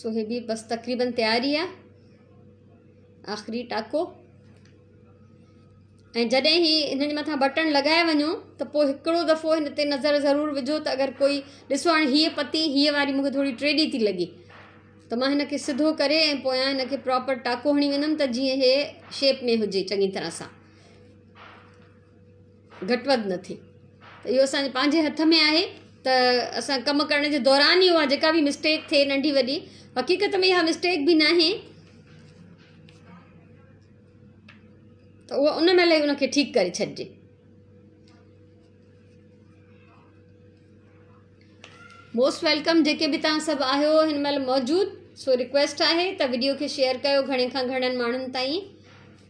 सो हे बि बसि तक़रीबन तयारी आहे आख़िरी टाको ऐं जॾहिं ई हिन जे मथां बटण लॻाए दफ़ो इन नज़र जरूर विझो तो अगर कोई ऐसो हाँ हि पती हि वारी मूंखे थोरी टेडी थी लॻे त मां हिनखे सिधो करे प्रॉपर टाको हणी वेंदमि त जीअं हे शेप में हो चंगी तरह सां घट न थे तो यो असांजे हथ में आहे त असां कमु करण के दौरान ही उहा जेका मिस्टेक थे नंढी वही हक़ीक़त में यहाँ मिस्टेक बि न तो वो उन महिल ई उनखे ठीकु करे छॾिजे मोस्ट वेलकम जेके भी तव्हां सभु आहियो हिन महिल मौजूदु सो रिक्वेस्ट है त वीडियो के शेयर कर घणे खां घणनि माण्हुनि ताईं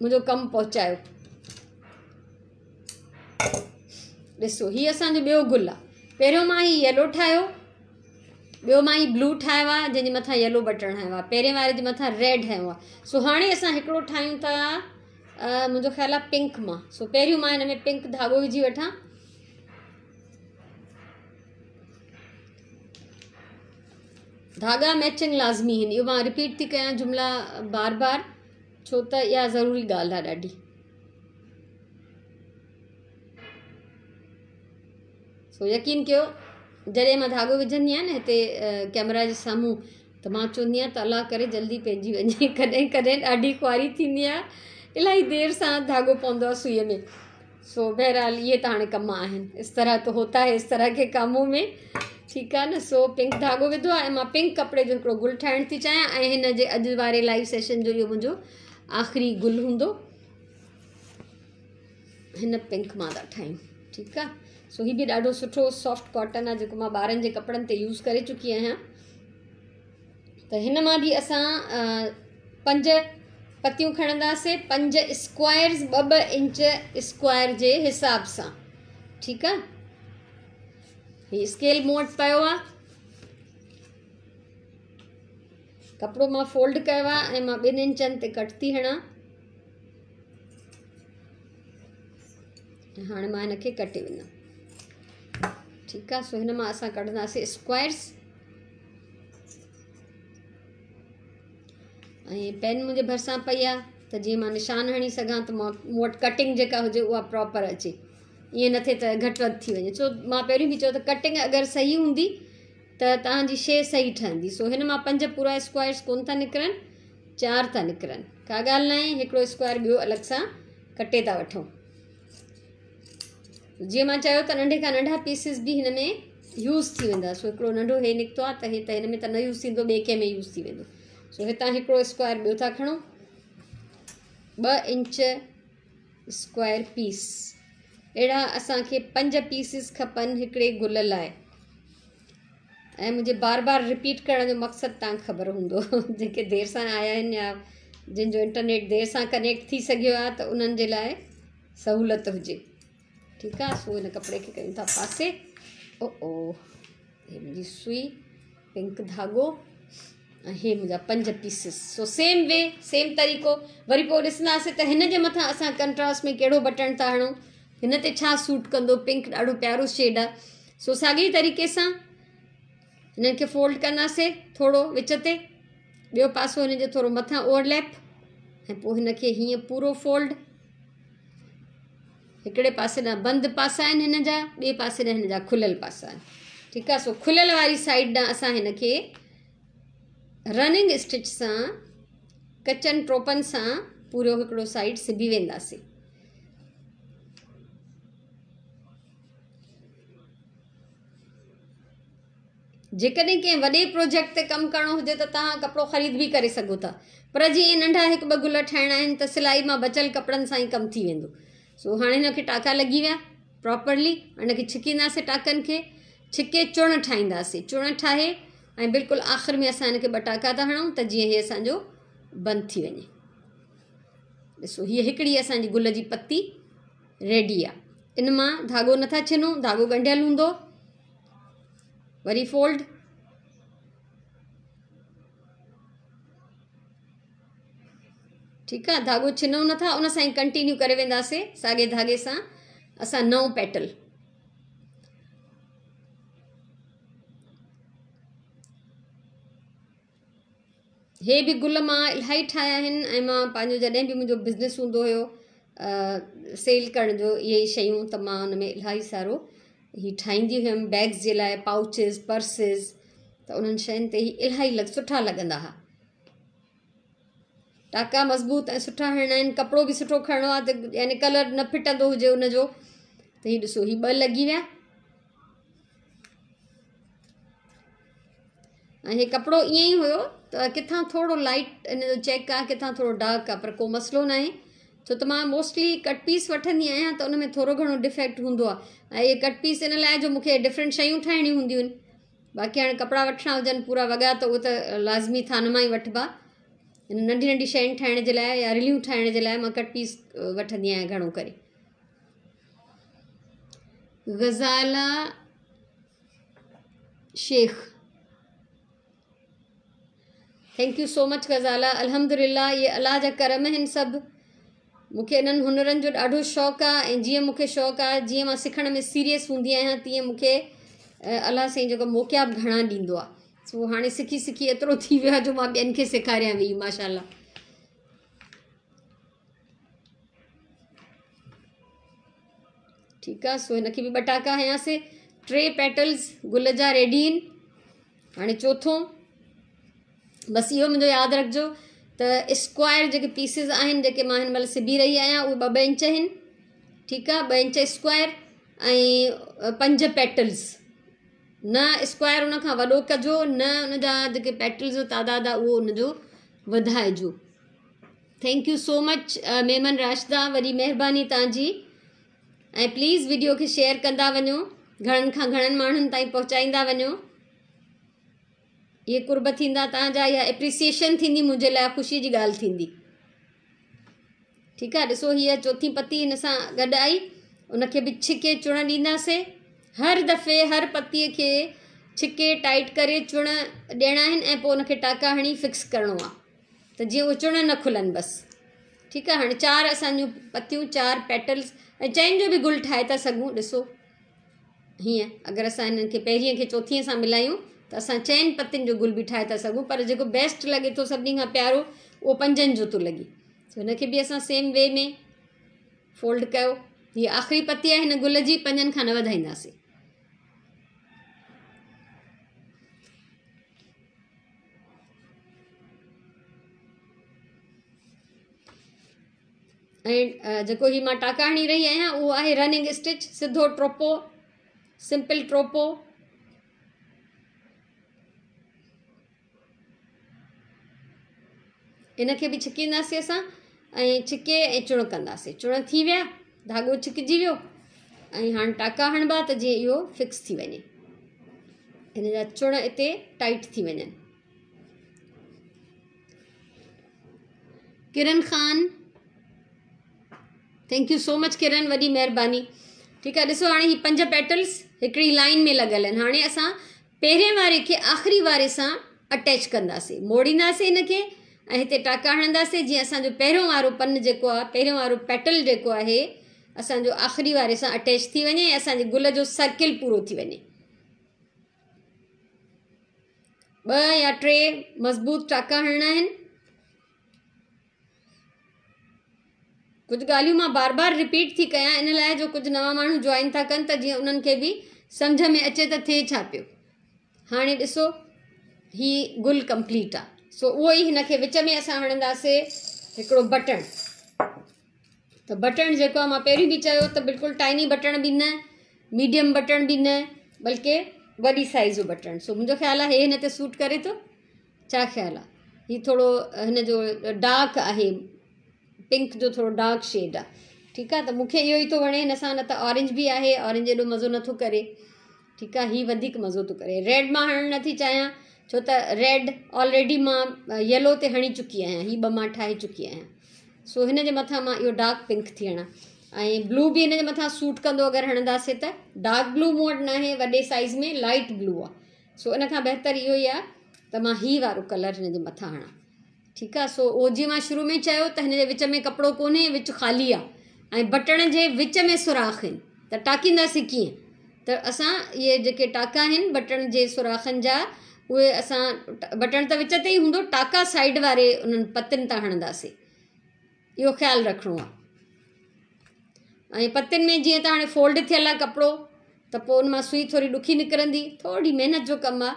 मुंहिंजो कमु पहुचायो ॾिसो हीअ असांजो ॿियो गुल आहे पहिरियों ही येलो बो ॿियो मां हीउ ब्लू ठाहियो आहे जंहिंजे मथां येलो बटण हयो आहे पहिरें वारे जे रेड हयो सो हाँ असो हिकिड़ो मुंहिंजो ख़्यालु आहे पिंक में सो पहिरियों मां हिन में पिंक धागो विझी वठां धागा मैचिंग लाज़मी आहिनि यो रिपीट थी क्या जुमला बार बार छो त इहा ज़रूरी ॻाल्हि आहे ॾाढी सो यकीन कर जैसे मां धाॻो विझंदी आहियां न तो, कैमरा जे साम्हूं त तो मां चवंदी आहियां त तो जल्दी पइजी वञे कदें कदें ढी कुआरी थींदी आहे इलाही देरि सां धाॻो पवंदो आहे सुईअ में सो बहरहाल इहे त हाणे कम आहिनि इस तरह तो होता है इस तरह के कामों में ठीकु आहे न सो पिंक धाॻो विधो आहे ऐं मां पिंक कपिड़े जो हिकिड़ो गुल ठाहिण थी चाहियां ऐं हिन जे अॼु वारे लाइव सेशन जो इहो मुंहिंजो आख़िरी गुल हूंदो हिन पिंक मां था ठाहियूं ठीकु आहे सो हीउ बि ॾाढो सुठो सॉफ्ट कॉटन आहे जेको मां ॿारनि जे कपिड़नि ते यूज़ करे चुकी आहियां त हिन मां बि असां पंज पतियूं खणंदासीं पंज स्क्वायर्स ॿ ॿ इंच स्क्वायर जे हिसाब सां ठीकु आहे स्केल मूं वटि पियो आहे मां फोल्ड कयो आहे ऐं मां ॿिनि इंचनि ते कट कटे विंदमि ठीकु आहे सो इन मां असां स्क्वायर्स पेन मुझे भरसा पई आहे त जीअं निशान हणी सघां त मां कटिंग जेका हुजे उहा प्रॉपर अचे ईअं न थिए त घटि वधि थी छो मां पहिरियों बि चयो कटिंग अगरि सही हूंदी तो तव्हांजी सही ठहंदी सो हिन मां पंज पूरा स्क्वायर्स को था निकिरनि चारि था निकिरनि का ॻाल्हि न आहे स्क्वायर ॿियो अलॻि सां कटे था वठूं जीअं मां चयो नंढे खां नंढा पीसिस भी हिन यूज़ थी वेंदा सो हिकिड़ो नंढो हे निकितो आहे त हे त हिन में न यूज़ बे कें में यूज़ थी वेंदो सो हितां हिकिड़ो स्क्वायर ॿियो था खणो ॿ इंच स्क्वायर पीस अड़ा असांखे पंज पीसिस खपनि हिकिड़े गुल लाइ ऐं मुंहिंजे बार बार रिपीट करण जो मक़सदु तव्हांखे ख़बर हूंदो जेके देर से आया आहिनि या जंहिंजो इंटरनेट देर से कनेक्ट थी सघियो आहे त उन्हनि जे लाइ सहूलियत हुजे सो हिन कपिड़े खे कयूं था पासे ओ ओ हे सुई पिंक धागो हे मुंहिंजा पंज pieces so same way same तरीक़ो वरी पो ॾिसंदासीं त हिन जे मथां असां कंट्रास्ट में कहिड़ो बटन था हणूं हिन ते छा सूट कंदो पिंक ॾाढो प्यारो शेड आहे सो साॻी तरीक़े सां हिननि खे फोल्ड कंदासीं थोरो विच ते ॿियो पासो हिन जो थोरो मथां ओवरलैप ऐं पोइ हीअं पूरो फोल्ड हिकिड़े पासे ॾांहुं बंदि पासा आहिनि हिन जा ॿिए पासे ॾांहुं हिन जा खुलियल पासा आहिनि ठीकु आहे सो खुलियल वारी साइड ॾांहुं असां हिनखे रनिंग स्टिच से कचनि ट्रोपन से पूरो साइड सिबी वेंदासीं जैसे कें वे प्रोजेक्ट ते कमु करिणो हुजे त तव्हां कपिड़ो ख़रीद भी कर सो था पर जीअं नंढा एक बुल गुल ठाहिणा सिलाई में बचल कपड़न से ही कम थी वो सो हाँ इनके टाका लगी वह प्रॉपरली हिनखे छिकींदासीं टाकनि खे छिके चुण ठाहींदासीं चुण ठाहे ऐं बिल्कुलु आख़िर में असां इन खे ॿ टाका था हणूं त जीअं हीअ असांजो बंदि थी वञे ॾिसो हीअ हिकिड़ी गुल जी पती रेडी आहे इन धागो ना नथा धागो धाॻो ॻंढियल वरी फोल्ड ठीकु आहे धाॻो छिनूं नथा उन सां ई कंटिन्यू करे वेंदासीं साॻे धाॻे सां असां नओं पेटल हे बि गुल मां इलाही ठाहिया आहिनि ऐं मां पंहिंजो जॾहिं बि मुंहिंजो बिज़नेस हूंदो हुयो सेल करण जो इहे ई शयूं त मां हुन में इलाही सारो ही ठाहींदी हुयमि बैग्स जे लाइ पाउचिस पर्सिस त उन्हनि शयुनि ते ई इलाही सुठा लॻंदा हुआ टाका मज़बूत ऐं सुठा हणणा आहिनि कपिड़ो बि सुठो खणणो आहे त यानी कलर न फिटंदो हुजे हुनजो त हीउ ॾिसो हीउ ॿ लॻी विया ऐं हे कपिड़ो ईअं ई हुयो त किथां थोरो लाइट इनजो चैक आहे किथां थोरो डार्क आहे पर को मसिलो नाहे छो त मां मोस्टली कटपीस वठंदी आहियां त उन में थोरो घणो डिफेक्ट हूंदो आहे ऐं इहे इन लाइ जो मूंखे डिफरेंट शयूं ठाहिणी हूंदियूं आहिनि बाक़ी हाणे कपिड़ा वठिणा हुजनि पूरा वॻा त उहे त लाज़मी थान मां ई वठिबा नंढी नंढी शयुनि ठाहिण जे लाइ या रिलियूं ठाहिण जे लाइ मां पीस वठंदी आहियां घणो करे Ghazala Shaikh thank you so much Ghazala अल्हम्दुलिल्लाह ये अलाह जा करम आहिनि सभु मूंखे इन्हनि हुनरनि जो ॾाढो शौक़ु आहे ऐं जीअं मूंखे शौक़ु आहे जीअं में सीरियस होंगी आहियां तीअं मूंखे अलाह साईं जेको मौक़िया बि घणा ॾींदो सो हाँ सीखी सीखी एतिरो जो मां के खे सेखारियां वेही माशा ठीकु सो हिनखे भी ॿ टाका टे पेटल्स गुल जहा रेडी हाँ चौथों बसि इहो मुंहिंजो यादि रखिजो त स्क्वायर जेके पीसिस आहिनि जेके मां हिन महिल सिबी रही आहियां उहे ॿ ॿ इंच आहिनि ठीकु आहे ॿ इंच स्क्वायर ऐं पंज पैटल्स न स्क्वायर खां वॾो कजो न जा जेके पेटल्स तइदादु आहे उहो उनजो वधाइजो thank you so much Memon Rashda वॾी महिरबानी तव्हांजी ऐं प्लीज़ वीडियो खे शेयर कंदा वञो घणनि खां घणनि माण्हुनि ताईं पहुचाईंदा वञो ये कुर्ब थींदा तव्हांजा या एप्रिसिएशन थींदी मुंहिंजे लाइ ख़ुशी की ॻाल्हि थींदी ठीकु आहे ॾिसो हीअ चोथीं पती हिन सां गॾु आई उनखे बि छिके चुण ॾींदासीं हर दफ़े हर पतीअ के छिके टाइट कर चुण ॾियणा टाका हणी फिक्स करिणो आहे त चुण न खुलनि बस ठीक आहे हाणे चारि असांजूं पतियूं चार पैटल्स ऐं चइनि जो भी गुल ठाहे था सघूं ॾिसो हीअं अगरि असां हिननि खे पहिरीं खे चोथीअ तो असां चइनि पत्न जो गुल भी ठाहे था सघूं पर जो बेस्ट लगे तो सभी का प्यारो वो पंजन जो तो थो तो हुनखे भी असां सेम वे में फोल्ड कर ये आख़िरी पत्ती है ना गुल जी पंजन का न जो ऐं जेको हीअ रही आहियां वो है रनिंग स्टिच सीधो ट्रोपो सिंपल ट्रोपो इनके भी छिकींदासीं असां छिके ऐं चुण कंदासीं चुण थी विया धाॻो छिकिजी वियो ऐं हाणे टाका हणिबा त जीअं इहो फिक्स थी वञे हिन चुण हिते टाइट थी वन Kiran Khan thank you so much Kiran वही महिरबानी ठीकु आहे ॾिसो हाणे हीअ पंज पेटल्स हिकिड़ी लाइन में लगल हाँ अस पे पहिरें के आख़िरी वारे सां अटैच कंदासीं मोड़ींदासीं हिनखे ऐं टाका हणंदासीं जीअं असांजो पहिरियों वारो पन जेको आहे पहिरियों पेटल जेको आहे असांजो आख़िरी वारे से अटैच थी वञे ऐं असांजे गुल जो सर्किल पूरो थी वञे ॿ या टे मज़बूत टाका हणणा कुछ कुझु बार बार रिपीट थी क्या इन लाइ जो कुछ नवा मू जॉइन था कनि त जीअं उन्हनि खे बि में अचे तो थे छा हाँ हाणे ॾिसो हीअ गुल कंप्लीट आहे सो उ ई हिन विच में अस हणंदासीं हिकिड़ो बटण त बटण जेको भी तो बिल्कुल टाइनी बटण भी न मीडियम बटण भी न बल्कि वही साइज़ जो बटण सो मुंहिंजो ख़्यालु आहे हे हिन सूट करे तो छा ख़्यालु आहे हीउ थोरो डार्क है पिंक जो थोरो डार्क शेड आ ठीकु आहे त मूंखे इहो ई थो वणे हिन न ऑरेंज भी आहे ऑरेंज एॾो मज़ो नथो करे ठीकु आहे हीउ मज़ो तो करे रेड मां हणणु नथी चाहें छो त रेड ऑलरेडी मां येलो ते हणी चुकी आहियां हीअ ॿ मां ठाहे चुकी आहियां सो हिन जे मथां मां इहो डार्क पिंक थियण ऐं ब्लू बि हिन जे मथां सूट कंदो अगरि हणंदासीं त डार्क ब्लू मूं वटि न आहे वॾे साइज़ में लाइट ब्लू आहे सो इन खां बहितर इहो ई आहे त मां हीउ वारो कलर हिन जे मथां हणां ठीकु आहे सो उहो जीअं मां शुरू में चयो त हिन जे विच में कपिड़ो कोन्हे विच ख़ाली आहे ऐं बटण जे विच में सुराख आहिनि त टाकींदासीं कीअं त असां इहे जेके टाका आहिनि बटण जे सुराखनि जा उहे असां बटण त विच ते ई हूंदो टाका साइड वारे उन्हनि पतियुनि तां हणंदासीं इहो ख़्यालु रखिणो आहे ऐं पतियुनि में जीअं त हाणे फोल्ड थियल आहे कपिड़ो त पोइ उन मां सुई थोरी ॾुखी निकिरंदी थोरी महिनत जो कमु आहे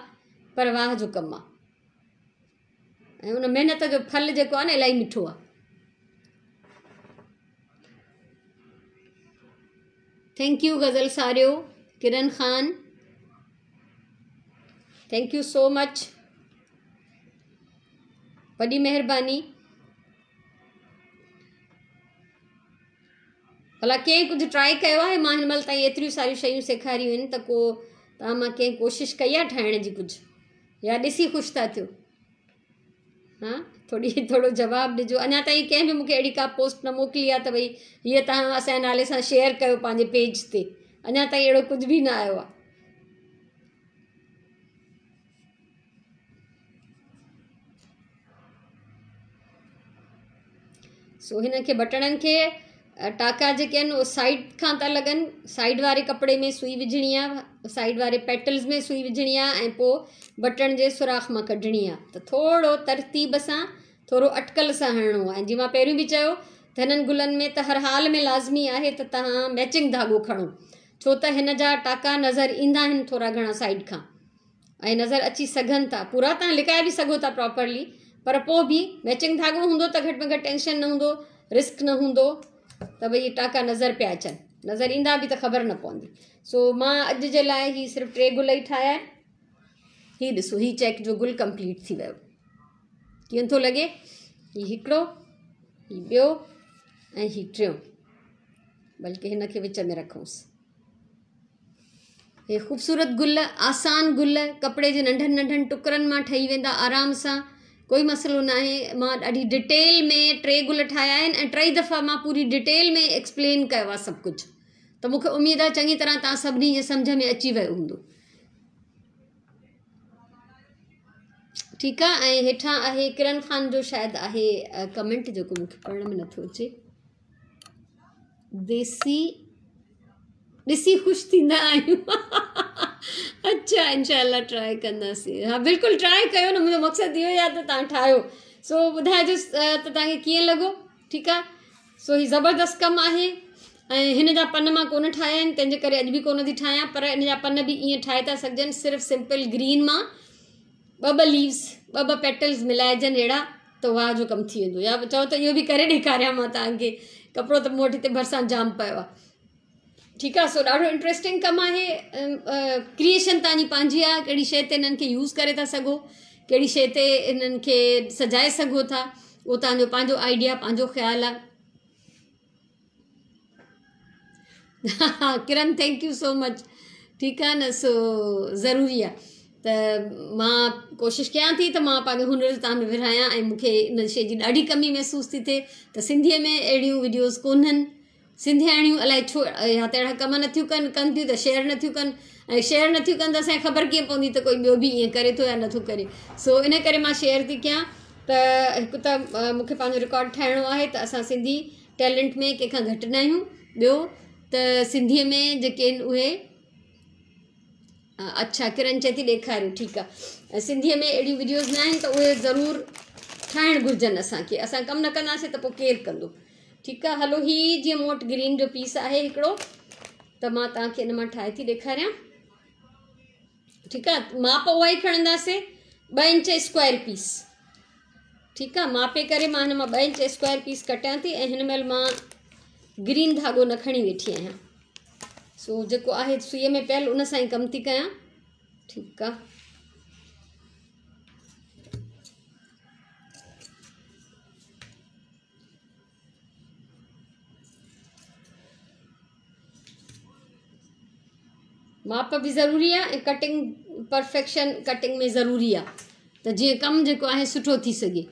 पर वाह जो कमु आहे ऐं उन महिनत जो फल जेको आहे न इलाही मिठो आहे थैंक यू गज़ल सारियो Kiran Khan thank you so much बड़ी महिरबानी भला कंहिं कुझु ट्राए कयो आहे मां हिन महिल ताईं एतिरियूं सारियूं शयूं सेखारियूं आहिनि कई है ठाहिण की कुछ या ॾिसी ख़ुशि था थियो हा थोरी थोरो जवाबु ॾिजो अञा ताईं कंहिं बि मूंखे अहिड़ी का पोस्ट न मोकली आई ये तुम हीअ नाले से शेयर कयो पेज से अञा ताईं अहिड़ो कुझु बि सो हिन खे बटणनि खे टाका जेके आहिनि उहे साइड खां था लॻनि साइड वारे कपिड़े में सुई विझणी आहे साइड वारे पेटल्स में सुई विझणी आहे ऐं पोइ बटण जे सुराख मां कढणी आहे त थोरो तरतीब सां थोरो अटकल सां हणणो आहे ऐं जीअं मां पहिरियों बि चयो त गुलनि में त हर हाल में लाज़मी आहे त तव्हां मैचिंग धाॻो खणो छो त हिन जा टाका नज़र ईंदा आहिनि थोरा घणा साइड खां ऐं नज़र अची सघनि था पूरा तव्हां लिकाए बि सघो था प्रोपर्ली पर भी मैचिंग धागो हूंदो त में घट टेंशन न हों रिस्क न हों भाई भई टाका नज़र पे अचन नज़र इंदा भी तो ख़बर न पवी सो मां अज जे लाइ ही सिर्फ टे गुल ही ठाहिया आहिनि हीअ ॾिसो चेक जो गुल कंप्लीट थी वो कें तो लगे हीउ हिकिड़ो हीउ बो ऐं हीउ बल्कि इनके विच में रखोस ये ख़ूबसूरत गुल आसान गुल कपड़े के नंढन नंढन टुकड़न में ठही वा आराम से कोई मसलो न आहे मां ॾाढी डिटेल में टे गुल ठाहिया आहिनि ऐं टई दफ़ा मां पूरी डिटेल में एक्सप्लेन कयो आहे सभु कुझु त मूंखे उमेदु आहे चङी तरह तव्हां सभिनी खे सम्झ में अची वियो हूंदो ठीकु आहे ऐं हेठां आहे खान जो शायदि आहे कमेंट जेको मूंखे पढ़ण में नथो अचे ॾिसी ख़ुशि थींदा अच्छा इनशाला ट्राई कंदासीं हा बिल्कुलु ट्राए कयो न मुंहिंजो मक़सदु इहो ई आहे त तव्हां ठाहियो सो ॿुधाइजो त तव्हांखे तो कीअं लॻो ठीकु आहे सो हीउ ज़बरदस्त कमु आहे ऐं हिन जा पन मां कोन ठाहिया आहिनि तंहिंजे करे अॼु बि कोन थी ठाहियां पर इन जा पन बि ईअं ठाहे था सघजनि सिर्फ़ु सिंपल ग्रीन मां ॿ ॿ लीव्स ॿ ॿ पेटल्स मिलाइजनि अहिड़ा त वाह जो कमु थी वेंदो या चओ त इहो बि करे ॾेखारियां मां तव्हांखे कपिड़ो त मूं वटि हिते भरिसां जाम पियो आहे ठीकु आहे सो ॾाढो इंट्रस्टिंग कमु आहे क्रिएशन तव्हांजी पंहिंजी आहे कहिड़ी शइ ते हिननि खे यूज़ करे था सघो कहिड़ी शइ ते हिननि खे सजाए सघो था उहो तव्हांजो पंहिंजो आइडिया पंहिंजो ख़्यालु आहे किरन यू सो मच ठीकु आहे न सो ज़रूरी आहे त मां कोशिशि कयां थी त मां पंहिंजो हुनर तव्हां में विरिहायां ऐं मूंखे हिन शइ जी ॾाढी कमी महसूसु थी थिए त सिंधीअ में अहिड़ियूं वीडियोज़ कोन्हनि सिंधी आणियूं छो या त कम नथियूं कन कनि थियूं शेयर नथियूं कनि शेयर नथियूं कनि त असांखे ख़बर कीअं पवंदी त कोई ॿियो बि ईअं करे थो या नो करे सो इन करे शेयर थी क्या त हिकु रिकॉर्ड ठाहिणो है त असां सिंधी टैलेंट में कंखा घटि न आहियूं ॿियो त में जेके आहिनि अच्छा किरण चए थी ॾेखारियो ठीकु आहे सिंधीअ में अड़ी वीडियोज़ ना तो त उहे ज़रूरु ठाहिणु घुरिजनि असांखे असां कमु न कंदासीं त पोइ केरु कंदो ठीक है हलो हीअ जो मोट ग्रीन जो पीस आहे एकड़ो तो मां तव्हांखे हिन मां ठाहे थी ॾेखारियां ठीक है माप उहा खणदा से 2 इंच स्क्वायर पीस ठीकु आहे मापे करे मां हिन मां ॿ इंच स्क्वायर पीस कटया थी एहन मेल मां ग्रीन धागो न खणी बैठी है सो जको आहे सुई में पहल उन सई ई कमु थी कयां ठीकु आहे माप भी ज़रूरी है कटिंग परफेक्शन कटिंग में ज़रूरी है त तो जीअं कमु जेको आहे सुठो थी सघे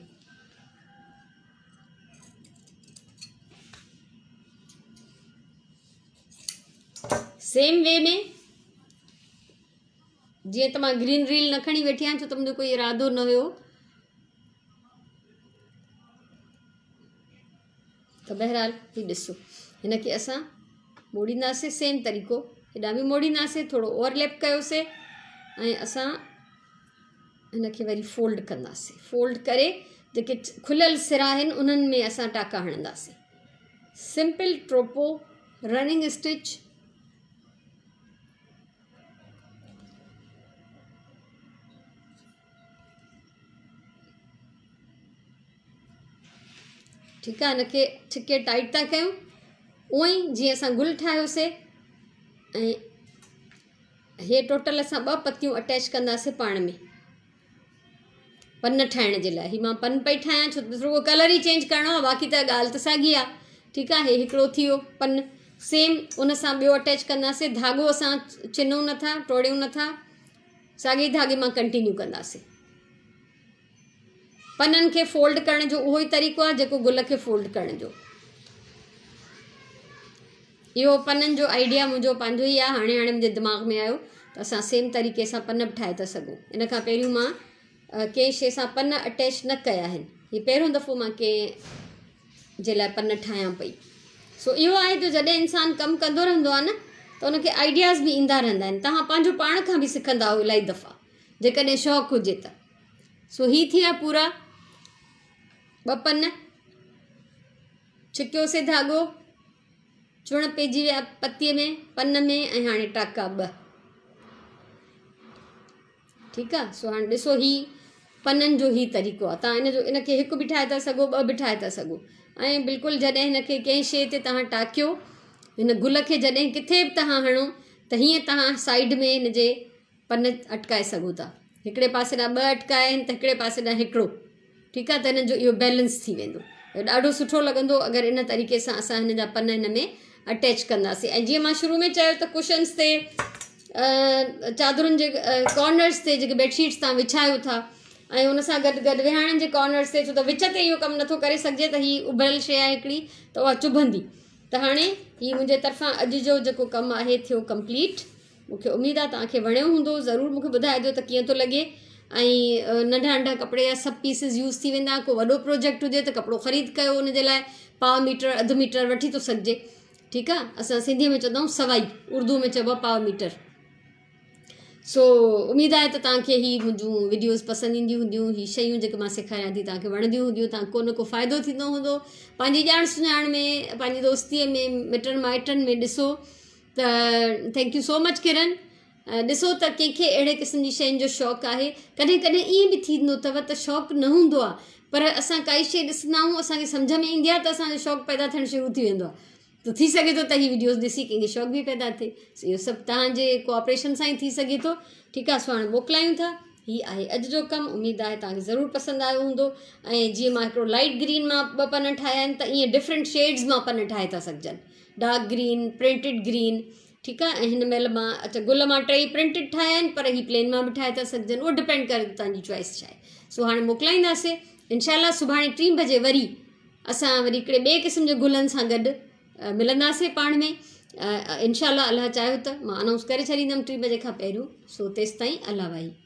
सेम वे में जो त ग्रीन रील न खी वेठी आज छो कोई इरादों न हो तो बहरहाल हीउ ॾिसो हिन खे सेम तरीक़ो ડાબી मोड़ी હશે થોડો ઓવરલેપ કયો હશે ऐं वरी फोल्ड कंदासीं फोल्ड कर जेके खुलियल सिरा में अस टाका हणंदासीं सिंपल ट्रोपो रनिंग स्टिच ठीकु आहे हिनखे छिके टाइट था क्यों उहो ई जीअं असां गुल ठाहियोसीं ये टोटल अस ॿ अटैच कदे पाण में पन ठाण के लिए हीअ पन पी ठाहियां छो तो कलर ही चेंज करिणो बाक़ी तो गाल तो सागी ठीक है ये थो पन सेम उन सां ॿियो अटैच कंदासीं धाॻो असां चिनूं नथा टोड़ियूं नथा सागे धागे में कंटिन्यू कदे पननि के फोल्ड करण जो उ तरीक़ो है जो गुल के फोल्ड करण जो यो पननि जो आइडिया मुंहिंजो पंहिंजो ई आहे हाँ हाणे मुंहिंजे दिमाग़ में आयो तो असां सेम तरीक़े सां पन बि ठाहे था सघूं इन खां पहिरियों मां कंहिं शइ सां अटैच न कया आहिनि पे दफ़ो मां कंहिं जे लाइ पन ठाहियां पई सो इहो आहे जो जॾहिं इंसानु कमु कंदो रहंदो न तो हुनखे आइडियाज़ भी इंदा रहंदा आहिनि तव्हां पंहिंजो पाण खां बि सिखंदा दफ़ा जेकॾहिं शौक़ु हुजे त सो हीअ थी पूरा ॿ पन छिकियोसीं धाॻो चुण पइजी विया में पन में हाँ हाणे टाका ॿ ठीकु सो हाँ ॾिसो ही पनन जो ही तरीक़ो आहे तव्हां हिन जो इन खे हिकु बि ठाहे था सघो ॿ बि ठाहे था सघो ऐं बिल्कुलु जॾहिं हिन खे कंहिं गुल खे जॾहिं किथे बि तव्हां हणो त हीअं में हिन पन अटकाए सघो था हिकिड़े पासे ॾांहुं ॿ अटकाया आहिनि त हिकिड़े पासे ॾांहुं हिकिड़ो जो इहो बैलेंस थी वेंदो ॾाढो सुठो लॻंदो अगरि इन तरीक़े सां असां पन हिन में अटैच कंदासीं ऐं जीअं मां शुरू में चयो त कुशन्स ते चादरुनि जे कॉर्नर्स ते जेके बेडशीट्स तव्हां विछायो था ऐं हुन सां गॾु गॾु विहाणनि जे कॉर्नर्स ते छो त विच ते इहो कमु नथो करे सघिजे त हीअ उभियल शइ आहे हिकिड़ी त उहा चुभंदी त हाणे हीअ मुंहिंजे तरफ़ां अॼु जो जेको कमु आहे थियो कंप्लीट मूंखे उमेदु आहे तव्हांखे वणियो हूंदो ज़रूरु मूंखे ॿुधाइजो त कीअं थो लॻे ऐं नंढा नंढा कपिड़े जा सभु पीसिस यूज़ थी वेंदा को वॾो प्रोजेक्ट हुजे त कपिड़ो ख़रीद कयो हुन जे लाइ पाव मीटर अधु मीटर वठी थो सघिजे ठीकु आहे असां सिंधीअ में चवंदा आहियूं सवाई उर्दू में चइबो आहे मीटर सो उमेदु आहे त तव्हांखे हीअ मुंहिंजूं विडियोस पसंदि ईंदियूं हूंदियूं हीअ शयूं जेके मां सेखारियां थी तव्हांखे वणंदियूं हूंदियूं तव्हां को न को फ़ाइदो थींदो हूंदो पंहिंजी ॼाण सुञाण में पंहिंजी दोस्तीअ में मिटनि माइटनि में ॾिसो त thank you so much Kiran ॾिसो त कंहिंखे अहिड़े क़िस्म जी शयुनि जो शौक़ु आहे कॾहिं कॾहिं ईअं बि थींदो अथव त शौक़ु न हूंदो आहे पर असां काई शइ ॾिसंदा आहियूं असांखे सम्झ में ईंदी आहे त असांजो शौक़ु पैदा थियणु शुरू थी वेंदो आहे त थी सघे थो त हीअ वीडियोस ॾिसी कंहिंखे शौक़ बि पैदा थिए इहो सभु तव्हांजे कॉपरेशन सां ई थी सघे थो ठीकु आहे सो हाणे मोकिलायूं था हीउ आहे अॼु जो कमु उमेदु आहे तव्हांखे ज़रूरु पसंदि आयो हूंदो ऐं जीअं मां हिकिड़ो लाइट ग्रीन मां ॿ पन ठाहिया आहिनि त ईअं डिफरेंट शेड्स मां पन ठाहे था सघजनि डार्क ग्रीन प्रिंटिड ग्रीन ठीकु आहे ऐं हिन महिल मां अच्छा गुल मां टे प्रिंटिड ठाहिया आहिनि पर हीउ प्लेन मां बि ठाहे था सघजनि उहो डिपेंड करे तव्हांजी चॉइस छाहे सो हाणे मोकिलाईंदासीं इनशाला सुभाणे बजे वरी असां वरी हिकिड़े ॿिए क़िस्म जे गुलनि सां गॾु मिलंदासीं पाण में इनशा अलाह चाहियो त मां अनाउंस करे छॾींदमि टी बजे खां पहिरियों सो तेसि ताईं अलाह भाई